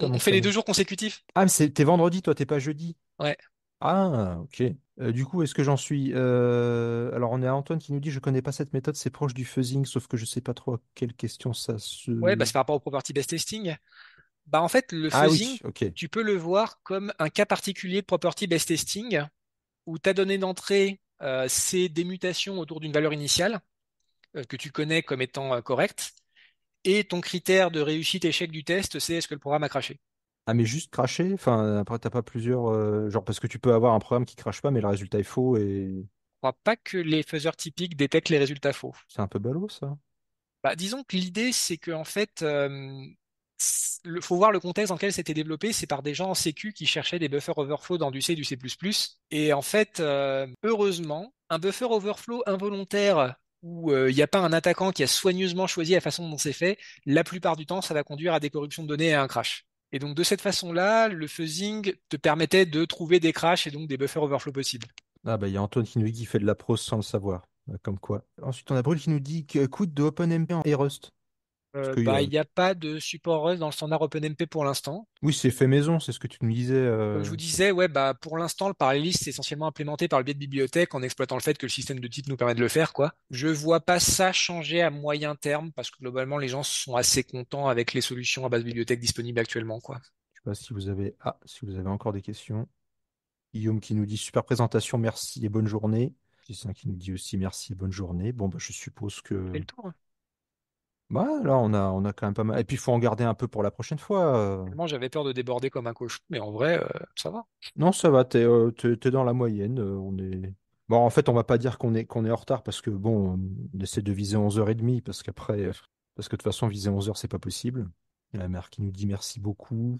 On fait les deux jours consécutifs. Ah, mais t'es vendredi, toi, t'es pas jeudi. Ouais. Ah, ok. Euh, du coup, est-ce que j'en suis Alors, on est à Antoine qui nous dit Je connais pas cette méthode, c'est proche du fuzzing, sauf que je sais pas trop à quelle question ça se. Ouais, bah, c'est par rapport au property best testing. Bah, en fait, le ah fuzzing, tu peux le voir comme un cas particulier de property best testing où ta donnée d'entrée, euh, c'est des mutations autour d'une valeur initiale euh, que tu connais comme étant euh, correcte. Et ton critère de réussite-échec du test, c'est est-ce que le programme a craché Ah, mais juste craché Enfin, après, t'as pas plusieurs. genre, parce que tu peux avoir un programme qui crache pas, mais le résultat est faux et. Je crois pas que les fuzzers typiques détectent les résultats faux. C'est un peu ballot, ça. Bah, disons que l'idée, c'est que en fait, il faut voir le contexte dans lequel c'était développé, c'est par des gens en sécu qui cherchaient des buffers overflow dans du C et du C++. Et en fait, euh, heureusement, un buffer overflow involontaire où euh, il n'y a pas un attaquant qui a soigneusement choisi la façon dont c'est fait, la plupart du temps, ça va conduire à des corruptions de données et à un crash. Et donc de cette façon-là, le fuzzing te permettait de trouver des crashs et donc des buffers overflow possibles. Ah bah il y a Antoine qui nous fait de la prose sans le savoir, euh, comme quoi. Ensuite on a Brul qui nous dit que coûte de OpenMP et Rust. Euh, bah, il n'y a... pas de support Rust dans le standard OpenMP pour l'instant. Oui, c'est fait maison, c'est ce que tu me disais. Euh. je vous disais, ouais, bah, pour l'instant, le parallélisme est essentiellement implémenté par le biais de bibliothèques en exploitant le fait que le système de titre nous permet de le faire. Quoi. Je vois pas ça changer à moyen terme parce que globalement, les gens sont assez contents avec les solutions à base de bibliothèque disponibles actuellement. Quoi. Je sais pas si vous avez, ah, si vous avez encore des questions. Guillaume qui nous dit super présentation, merci et bonne journée. Justin qui nous dit aussi merci bonne journée. Bon, bah, je suppose que. Bah, là, on a, on a quand même pas mal. Et puis, il faut en garder un peu pour la prochaine fois. Euh. Moi, j'avais peur de déborder comme un cochon, mais en vrai, euh, ça va. Non, ça va, t'es euh, es dans la moyenne. on est... Bon, en fait, on va pas dire qu'on est, qu'on est en retard parce que, bon, on essaie de viser 11h30 parce qu'après, parce que de toute façon, viser 11h, c'est pas possible. la mère qui nous dit merci beaucoup,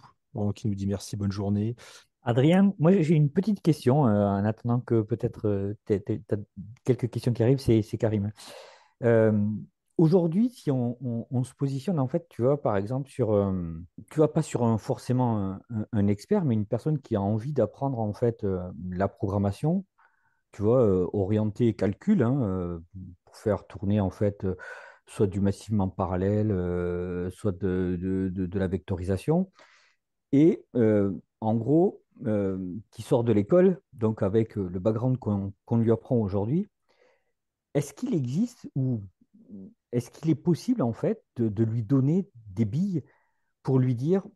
qui nous dit merci, bonne journée. Adrien, moi j'ai une petite question en attendant que peut-être tu tu quelques questions qui arrivent, c'est c'est Karim. Euh, Aujourd'hui, si on, se positionne, en fait, tu vois, par exemple, sur, euh, tu vois, pas sur forcément un, expert, mais une personne qui a envie d'apprendre, en fait, euh, la programmation, tu vois, euh, orienter calcul, hein, pour faire tourner, en fait, soit du massivement parallèle, soit de, de, la vectorisation. Et en gros, qui sort de l'école, donc avec le background qu'on lui apprend aujourd'hui, est-ce qu'il existe ou est-ce qu'il est possible, en fait, de, lui donner des billes pour lui dire,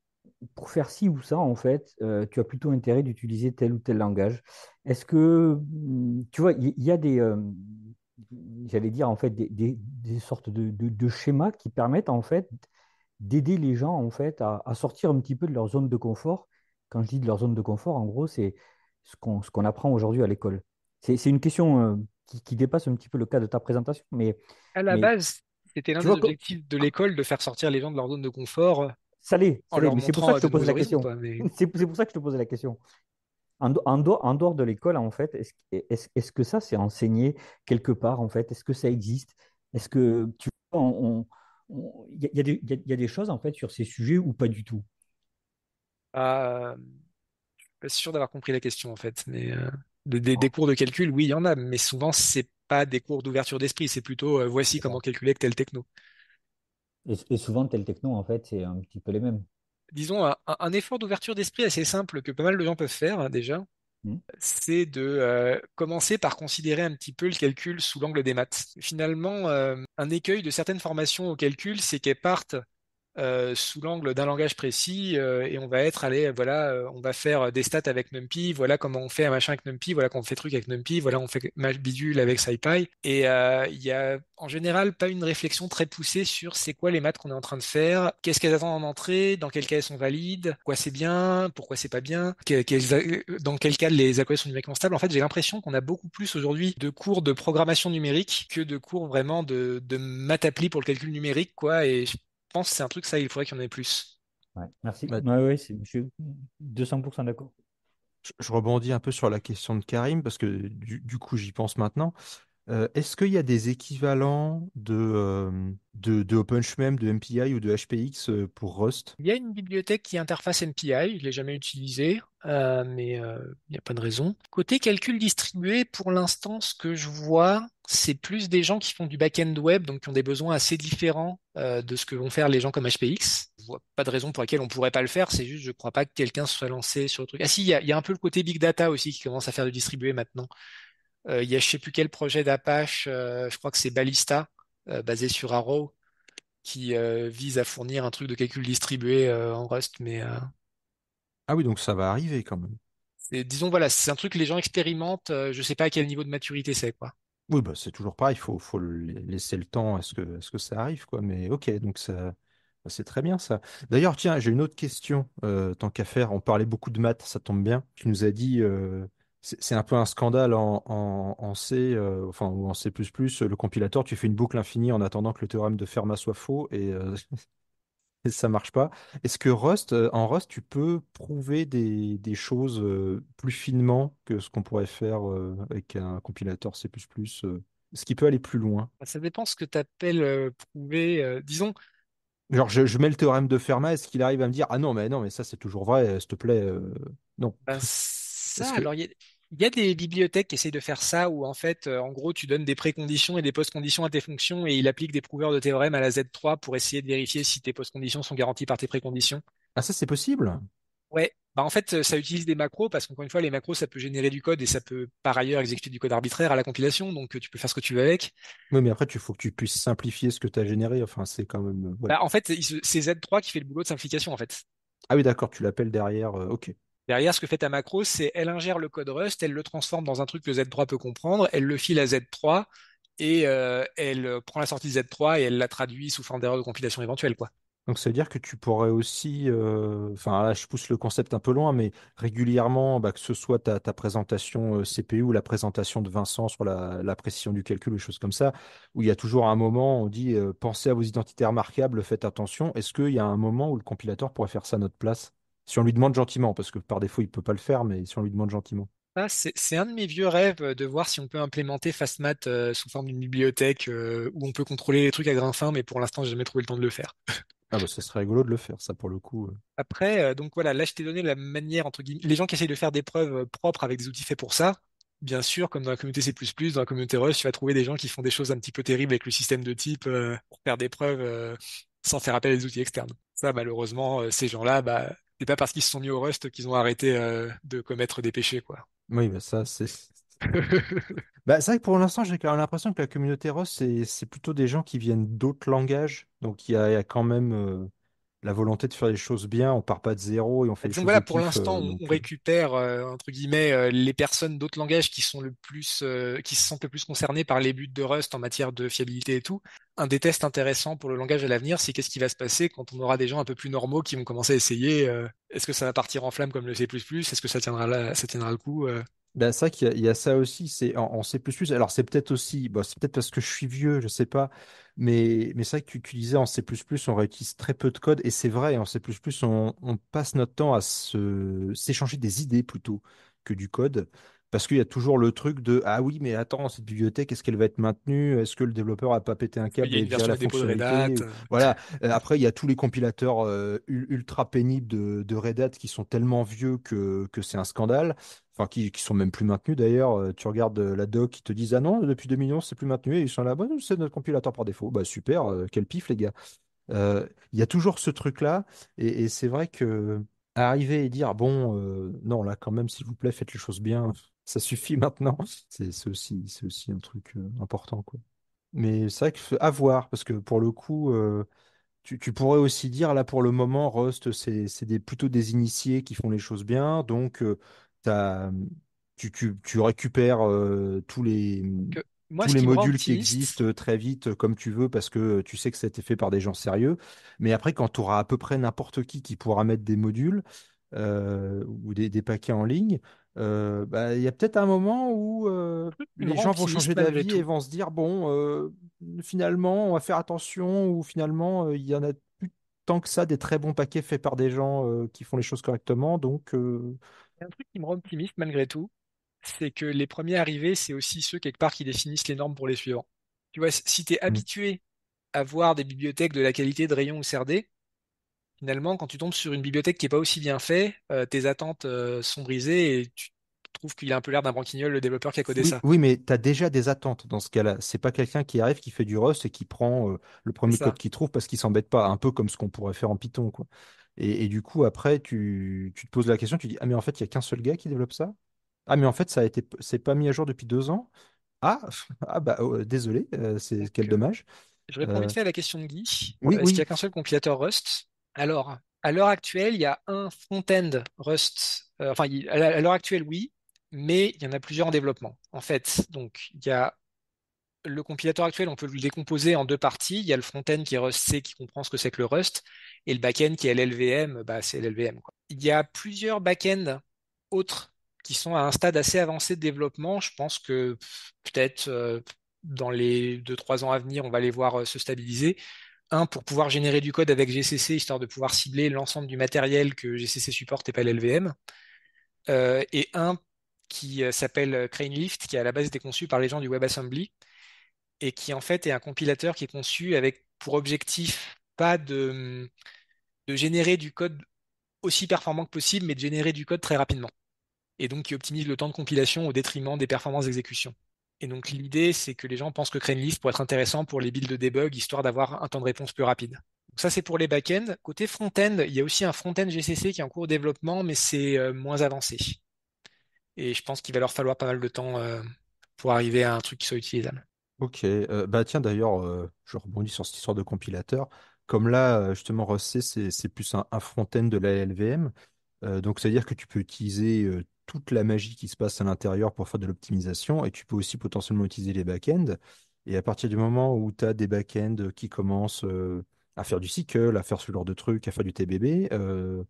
pour faire ci ou ça, en fait, euh, tu as plutôt intérêt d'utiliser tel ou tel langage Est-ce que, hmm, tu vois, il y, a des, euh, j'allais dire, en fait, des, sortes de, schémas qui permettent, en fait, d'aider les gens, en fait, à, sortir un petit peu de leur zone de confort. Quand je dis de leur zone de confort, en gros, c'est ce qu'on ce qu'on apprend aujourd'hui à l'école. C'est une question euh, qui, dépasse un petit peu le cas de ta présentation. Mais, à la base, c'était l'un des objectifs de l'école de faire sortir les gens de leur zone de confort. Euh, ça l'est, c'est pour ça que je te pose la question. Mais... C'est pour ça que je te posais la question. En, en dehors de l'école, en fait, est-ce que ça, c'est enseigné quelque part, en fait Est-ce que ça existe Est-ce que, tu il y, a des choses en fait sur ces sujets ou pas du tout euh, Je suis pas sûr d'avoir compris la question en fait, mais euh, des, cours de calcul, oui, il y en a, mais souvent, c'est pas des cours d'ouverture d'esprit, c'est plutôt euh, voici comment calculer tel techno. Et, souvent, tel techno, en fait, c'est un petit peu les mêmes. Disons, un, effort d'ouverture d'esprit assez simple que pas mal de gens peuvent faire hein, déjà, mmh. c'est de euh, commencer par considérer un petit peu le calcul sous l'angle des maths. Finalement, euh, un écueil de certaines formations au calcul, c'est qu'elles partent euh, sous l'angle d'un langage précis euh, et on va être allé voilà euh, on va faire des stats avec NumPy voilà comment on fait un machin avec NumPy voilà qu'on fait truc avec NumPy voilà on fait bidule avec SciPy et il y a en général pas une réflexion très poussée sur c'est quoi les maths qu'on est en train de faire qu'est-ce qu'elles attendent en entrée dans quel cas elles sont valides quoi c'est bien pourquoi c'est pas bien dans quel cas les équations sont numériquement stables en fait j'ai l'impression qu'on a beaucoup plus aujourd'hui de cours de programmation numérique que de cours vraiment de, de appli pour le calcul numérique quoi et je pense que c'est un truc, ça, il faudrait qu'il y en ait plus. merci. Bah, je suis 200% d'accord. Je, rebondis un peu sur la question de Karim, parce que du coup, j'y pense maintenant. Euh, est-ce qu'il y a des équivalents de, euh, de, de MPI ou de HPX euh, pour Rust Il y a une bibliothèque qui interface MPI, je ne l'ai jamais utilisée, mais il n'y a pas de raison. Côté calcul distribué, pour l'instant, ce que je vois, c'est plus des gens qui font du back-end web, donc qui ont des besoins assez différents de ce que vont faire les gens comme HPX. Je vois pas de raison pour laquelle on ne pourrait pas le faire, c'est juste je ne crois pas que quelqu'un soit lancé sur le truc. Ah si, il y a, y a un peu le côté big data aussi qui commence à faire du distribué maintenant euh, il y a je sais plus quel projet d'Apache, euh, je crois que c'est Ballista, euh, basé sur Arrow, qui vise à fournir un truc de calcul distribué en Rust, mais ah oui, donc ça va arriver quand même. disons, voilà, c'est un truc que les gens expérimentent. je ne sais pas à quel niveau de maturité c'est, quoi. Oui, bah, c'est toujours pareil. Il faut, faut, laisser le temps à ce que, ce que ça arrive, quoi. Mais ok, donc ça, bah, c'est très bien, ça. D'ailleurs, tiens, j'ai une autre question. tant qu'à faire, on parlait beaucoup de maths, ça tombe bien. Tu nous as dit c'est un peu un scandale en, C, euh, enfin, ou en C++, le compilateur, tu fais une boucle infinie en attendant que le théorème de Fermat soit faux et, ça euh, et ça marche pas. Est-ce que Rust, euh, en Rust, tu peux prouver des, choses plus finement que ce qu'on pourrait faire avec un compilateur C++, ce qui peut aller plus loin? Bah, ça dépend ce que tu appelles prouver. disons, Genre, je, mets le théorème de Fermat, est-ce qu'il arrive à me dire Ah non, mais non, mais ça c'est toujours vrai, s'il te plaît Non. Bah, ça, alors il y, il y a des bibliothèques qui essayent de faire ça où en fait, euh, en gros, tu donnes des préconditions et des postconditions à tes fonctions et il applique des prouveurs de théorème à la Z3 pour essayer de vérifier si tes postconditions sont garanties par tes préconditions. Ah ça c'est possible Ouais, bah en fait euh, ça utilise des macros parce qu'encore une fois les macros ça peut générer du code et ça peut par ailleurs exécuter du code arbitraire à la compilation donc euh, tu peux faire ce que tu veux avec. Oui mais après tu faut que tu puisses simplifier ce que tu as généré enfin c'est quand même. Bah, en fait c'est Z3 qui fait le boulot de simplification en fait. Ah oui d'accord tu l'appelles derrière ok. Derrière, ce que fait ta macro, c'est elle ingère le code Rust, elle le transforme dans un truc que Z3 peut comprendre, elle le file à Z3 et euh, elle euh, prend la sortie de Z3 et elle la traduit sous forme d'erreur de compilation éventuelle, quoi. Donc ça veut dire que tu pourrais aussi, euh, enfin là je pousse le concept un peu loin, mais régulièrement, bah, que ce soit ta, ta présentation CPU ou la présentation de Vincent sur la, précision du calcul ou choses comme ça, où il y a toujours un moment, on dit pensez à vos identités remarquables, faites attention. Est-ce qu'il y a un moment où le compilateur pourrait faire ça à notre place si on lui demande gentiment, parce que par défaut, il ne peut pas le faire, mais si on lui demande gentiment. Ah, c'est un de mes vieux rêves euh, de voir si on peut implémenter FastMath euh, sous forme d'une bibliothèque euh, où on peut contrôler les trucs à grain fin, mais pour l'instant, j'ai jamais trouvé le temps de le faire. ah bah, ça serait rigolo de le faire, ça pour le coup. Après, donc voilà, là je t'ai donné la manière entre guillemets, les gens qui essayent de faire des preuves propres avec des outils faits pour ça. Bien sûr, comme dans la communauté C++, dans la communauté Rust, tu vas trouver des gens qui font des choses un petit peu terribles avec le système de type pour faire des preuves sans faire appel à des outils externes. Ça, malheureusement, ces gens-là, bah, c'est pas parce qu'ils se sont mis au Rust qu'ils ont arrêté euh, de commettre des péchés, quoi. Oui, bah, ça, c'est. bah, c'est vrai que pour l'instant, j'ai l'impression que la communauté Rust, c'est plutôt des gens qui viennent d'autres langages. Donc, il y, a quand même. Euh, la volonté de faire les choses bien, on part pas de zéro et on fait. Donc voilà, pour l'instant, euh, on euh récupère euh, entre guillemets les personnes d'autres langages qui sont le plus, qui se sentent le plus concernées par les buts de Rust en matière de fiabilité et tout. Un des tests intéressants pour le langage à l'avenir, c'est qu'est-ce qui va se passer quand on aura des gens un peu plus normaux qui vont commencer à essayer. Est-ce que ça va partir en flamme comme le C++ Est-ce que ça tiendra ça tiendra le coup ben, c'est vrai qu'il y, a ça aussi, c'est en, C++. Alors, c'est peut-être aussi, bon, c'est peut-être parce que je suis vieux, je sais pas, mais, mais c'est vrai que tu, disais en C++, on réutilise très peu de code, et c'est vrai, en C++, on, on passe notre temps à se, s'échanger des idées plutôt que du code, parce qu'il y a toujours le truc de, ah oui, mais attends, cette bibliothèque, est-ce qu'elle va être maintenue? Est-ce que le développeur a pas pété un câble il la Red Hat. Voilà. Euh, après, il y a tous les compilateurs euh, ultra pénibles de, de Red Hat qui sont tellement vieux que, que c'est un scandale enfin qui, sont même plus maintenus d'ailleurs. Euh, tu regardes euh, la doc, ils te disent ah non, depuis 2011 c'est plus maintenu et ils sont là, Bon, bah, c'est notre compilateur par défaut. Bah super, euh, quel pif les gars. Il y a toujours ce truc là et, c'est vrai que arriver et dire bon non là quand même s'il vous plaît faites les choses bien, ça suffit maintenant. C'est aussi c'est aussi un truc important quoi. Mais c'est vrai que à voir parce que pour le coup. Tu, pourrais aussi dire, là, pour le moment, Rust, c'est des, plutôt des initiés qui font les choses bien. Donc, tu, tu, récupères euh, tous les, les modules qui existent euh, très vite euh, comme tu veux parce que tu sais que ça a été fait par des gens sérieux. Mais après, quand tu auras à peu près n'importe qui qui pourra mettre des modules ou des, paquets en ligne, bah, il y a peut-être un moment où les gens vont changer d'avis et vont se dire bon, finalement, on va faire attention ou finalement, il y en a plus tant que ça des très bons paquets faits par des gens qui font les choses correctement. Donc un truc qui me rend optimiste malgré tout, c'est que les premiers arrivés, c'est aussi ceux quelque part qui définissent les normes pour les suivants. Tu vois, si tu es mm. habitué à voir des bibliothèques de la qualité de Rayon ou CRD, finalement, quand tu tombes sur une bibliothèque qui n'est pas aussi bien faite, euh, tes attentes euh, sont brisées et tu trouves qu'il a un peu l'air d'un branquignol, le développeur qui a codé ça. Oui, mais tu as déjà des attentes dans ce cas-là. C'est pas quelqu'un qui arrive, qui fait du Rust et qui prend euh, le premier code qu'il trouve parce qu'il s'embête pas, un peu comme ce qu'on pourrait faire en Python. quoi. Et, du coup, après, tu, te poses la question, tu dis, ah mais en fait, il n'y a qu'un seul gars qui développe ça? Ah mais en fait, ça a été, c'est pas mis à jour depuis deux ans. Ah, ah bah oh, euh, désolé, euh, c'est quel dommage. Je réponds euh vite fait à la question de Guy. Est-ce qu'il n'y a qu'un seul compilateur Rust? Alors, à l'heure actuelle, il y a un front-end Rust. enfin, à l'heure actuelle, oui, mais il y en a plusieurs en développement. En fait, donc il y a le compilateur actuel, on peut le décomposer en deux parties. Il y a le front-end qui est Rust C, qui comprend ce que c'est que le Rust, et le back-end qui est LLVM, bah, c'est LLVM. Il y a plusieurs back-ends autres qui sont à un stade assez avancé de développement. Je pense que peut-être euh, dans les 2-3 ans à venir, on va les voir euh, se stabiliser. Un, pour pouvoir générer du code avec GCC, histoire de pouvoir cibler l'ensemble du matériel que GCC supporte et pas l'LVM. Euh, et un qui s'appelle Cranelift, qui à la base était conçu par les gens du WebAssembly, et qui en fait est un compilateur qui est conçu avec pour objectif pas mm, de, générer du code aussi performant que possible, mais de générer du code très rapidement. Et donc qui optimise le temps de compilation au détriment des performances d'exécution. Et donc l'idée, c'est que les gens pensent que CraneList pourrait être intéressant pour les builds de debug, histoire d'avoir un temps de réponse plus rapide. Donc ça, c'est pour les backends. Côté front-end, il y a aussi un front-end GCC qui est en cours de développement, mais c'est euh, moins avancé. Et je pense qu'il va leur falloir pas mal de temps euh, pour arriver à un truc qui soit utilisable. Ok, euh, bah tiens d'ailleurs, euh, je rebondis sur cette histoire de compilateur. Comme là, euh, justement, Rust, c'est c'est plus un, front-end de la LLVM. donc, c'est-à-dire que tu peux utiliser toute la magie qui se passe à l'intérieur pour faire de l'optimisation et tu peux aussi potentiellement utiliser les back-ends. Et à partir du moment où tu as des back-ends qui commencent à faire du SQL, à faire ce genre de trucs, à faire du TBB, on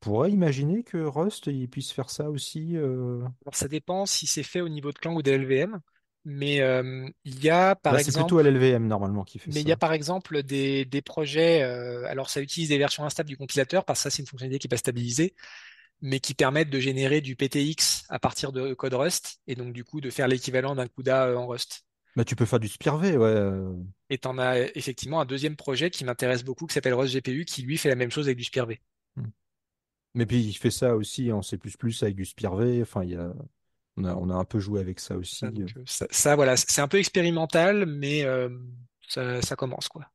pourrait imaginer que Rust puisse faire ça aussi. Alors, ça dépend si c'est fait au niveau de Clang ou de LVM. Mais euh, il y a par exemple. Bah, c'est plutôt l'LVM normalement qui fait mais ça. Mais il y a par exemple des, projets. Euh, alors ça utilise des versions instables du compilateur parce que ça c'est une fonctionnalité qui n'est pas stabilisée, mais qui permettent de générer du PTX à partir de code Rust et donc du coup de faire l'équivalent d'un CUDA euh, en Rust. Bah, tu peux faire du SPIRV ouais. Et tu en as effectivement un deuxième projet qui m'intéresse beaucoup qui s'appelle Rust GPU qui lui fait la même chose avec du SPIRV hmm. Mais puis il fait ça aussi en C++ avec du SPIRV Enfin, il y a on a, un peu joué avec ça aussi. Ah, euh. Ça, voilà, c'est un peu expérimental, mais euh, ça, commence quoi.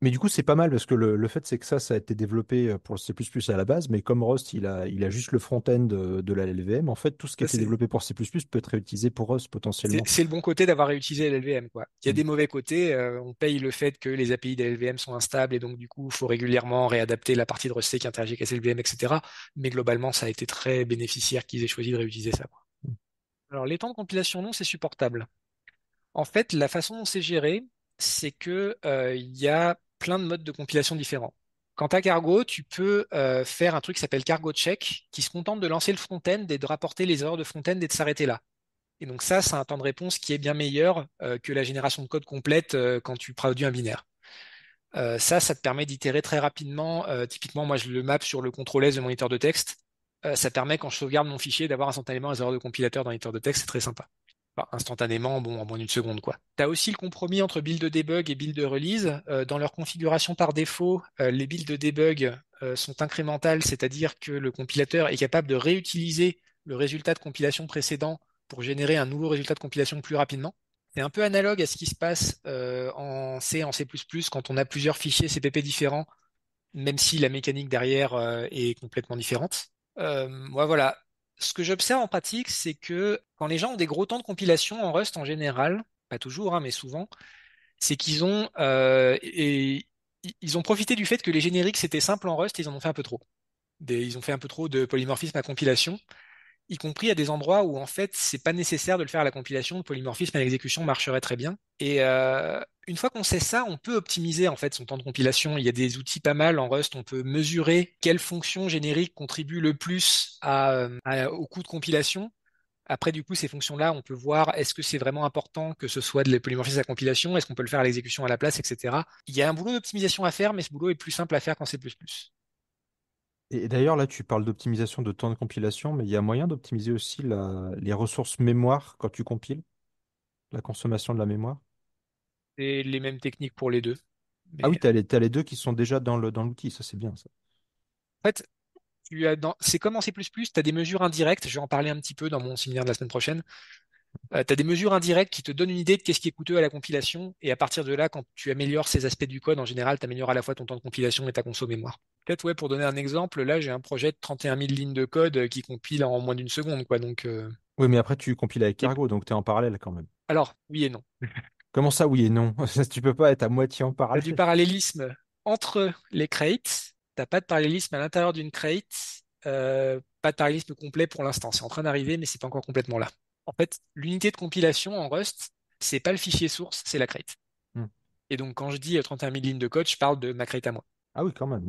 Mais du coup, c'est pas mal parce que le, fait, c'est que ça, ça a été développé euh, pour le C++ à la base, mais comme Rust, il a, juste le front-end de, la LLVM. En fait, tout ce qui a bah, été développé pour C++ peut être réutilisé pour Rust potentiellement. C'est le bon côté d'avoir réutilisé la LLVM. Quoi. Il y a mm. des mauvais côtés. on paye le fait que les API de la LLVM sont instables et donc du coup, il faut régulièrement réadapter la partie de Rust qui interagit avec LVM, etc. Mais globalement, ça a été très bénéficiaire qu'ils aient choisi de réutiliser ça. Alors, les temps de compilation non, c'est supportable. En fait, la façon dont c'est géré, c'est que euh, il y a plein de modes de compilation différents. Quant à Cargo, tu peux euh, faire un truc qui s'appelle Cargo Check, qui se contente de lancer le front-end et de rapporter les erreurs de front-end et de s'arrêter là. Et donc ça, c'est un temps de réponse qui est bien meilleur euh, que la génération de code complète quand tu produis un binaire. ça, ça te permet d'itérer très rapidement. typiquement, moi, je le map sur le contrôle S de moniteur de texte. Euh, ça permet quand je sauvegarde mon fichier d'avoir instantanément les erreurs de compilateur dans l'éditeur de texte, c'est très sympa. instantanément, bon, en moins d'une seconde, quoi. Tu as aussi le compromis entre build de debug et build de release. Euh, dans leur configuration par défaut, euh, les builds de debug sont incrémentales, c'est-à-dire que le compilateur est capable de réutiliser le résultat de compilation précédent pour générer un nouveau résultat de compilation plus rapidement. C'est un peu analogue à ce qui se passe en C, en C++, quand on a plusieurs fichiers CPP différents, même si la mécanique derrière est complètement différente moi, euh, voilà. Ce que j'observe en pratique, c'est que quand les gens ont des gros temps de compilation en Rust en général, pas toujours, hein, mais souvent, c'est qu'ils ont, euh, et, ils ont profité du fait que les génériques c'était simple en Rust, ils en ont fait un peu trop. ils ont fait un peu trop de polymorphisme à compilation y compris à des endroits où en fait c'est pas nécessaire de le faire à la compilation, le polymorphisme à l'exécution marcherait très bien. Et euh, une fois qu'on sait ça, on peut optimiser en fait son temps de compilation. Il y a des outils pas mal en Rust, on peut mesurer quelles fonction génériques contribuent le plus euh, au coût de compilation. Après, du coup, ces fonctions-là, on peut voir est-ce que c'est vraiment important que ce soit de les polymorphiser à compilation, est-ce qu'on peut le faire à l'exécution à la place, etc. Il y a un boulot d'optimisation à faire, mais ce boulot est plus simple à faire quand c'est plus plus. Et d'ailleurs, là, tu parles d'optimisation de temps de compilation, mais il y a moyen d'optimiser aussi les ressources mémoire quand tu compiles, la consommation de la mémoire. C'est les mêmes techniques pour les deux. Ah oui, tu as les, deux qui sont déjà dans le, dans l'outil, ça c'est bien ça. en fait, tu as dans- c'est comme en C++, tu as des mesures indirectes. Je vais en parler un petit peu dans mon séminaire de la semaine prochaine. Euh, tu as des mesures indirectes qui te donnent une idée de ce qui est coûteux à la compilation. Et à partir de là, quand tu améliores ces aspects du code, en général, tu améliores à la fois ton temps de compilation et ta consommation mémoire. Peut-être, pour donner un exemple, là, j'ai un projet de 31 000 lignes de code euh, qui compile en moins d'une seconde, quoi. Donc, euh. Oui, mais après, tu compiles avec Cargo, donc tu es en parallèle quand même. Alors, oui et non. Comment ça, oui et non Tu peux pas être à moitié en parallèle. Du parallélisme entre les crates. T'as pas de parallélisme à l'intérieur d'une crate. pas de parallélisme complet pour l'instant. C'est en train d'arriver, mais c'est pas encore complètement là. En fait, l'unité de compilation en Rust, c'est pas le fichier source, c'est la crête. Hmm. Et donc, quand je dis 31 000 lignes de code, je parle de ma crête à moi. Ah oui, quand même.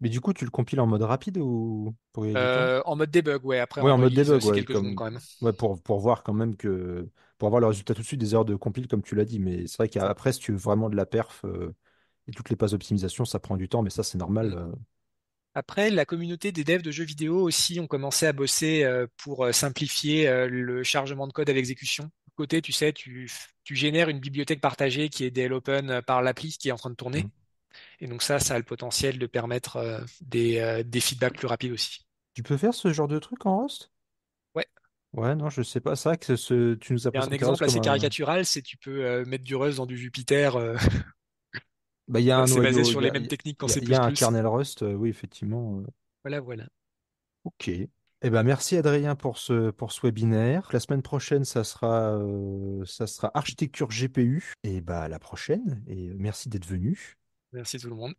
Mais du coup, tu le compiles en mode rapide ou euh, En mode debug, ouais. Après, ouais, en mode debug, quelques quand même. pour, voir quand même que pour avoir le résultat tout de suite des erreurs de compile, comme tu l'as dit. Mais c'est vrai qu'après, si tu veux vraiment de la perf euh, et toutes les passes d'optimisation, ça prend du temps, mais ça, c'est normal. Euh, après, la communauté des devs de jeux vidéo aussi ont commencé à bosser euh, pour euh, simplifier euh, le chargement de code à l'exécution. Côté, tu sais, tu, génères une bibliothèque partagée qui est DL Open par l'appli qui est en train de tourner. Mmh. Et donc ça, ça a le potentiel de permettre des, feedbacks plus rapides aussi. Tu peux faire ce genre de truc en Rust Ouais. Ouais, non, je sais pas. ça que ce, tu nous as présenté. Un exemple assez caricatural, c'est tu peux mettre du Rust dans du Jupiter Bah, y a un C'est basé sur les mêmes techniques qu'en Il y a un kernel Rust, euh, oui, effectivement. Euh. Voilà, voilà. Ok. Eh ben, merci Adrien pour ce, pour ce webinaire. La semaine prochaine, ça sera, euh, ça sera architecture GPU. Et bah, à la prochaine. Et merci d'être venu. Merci tout le monde.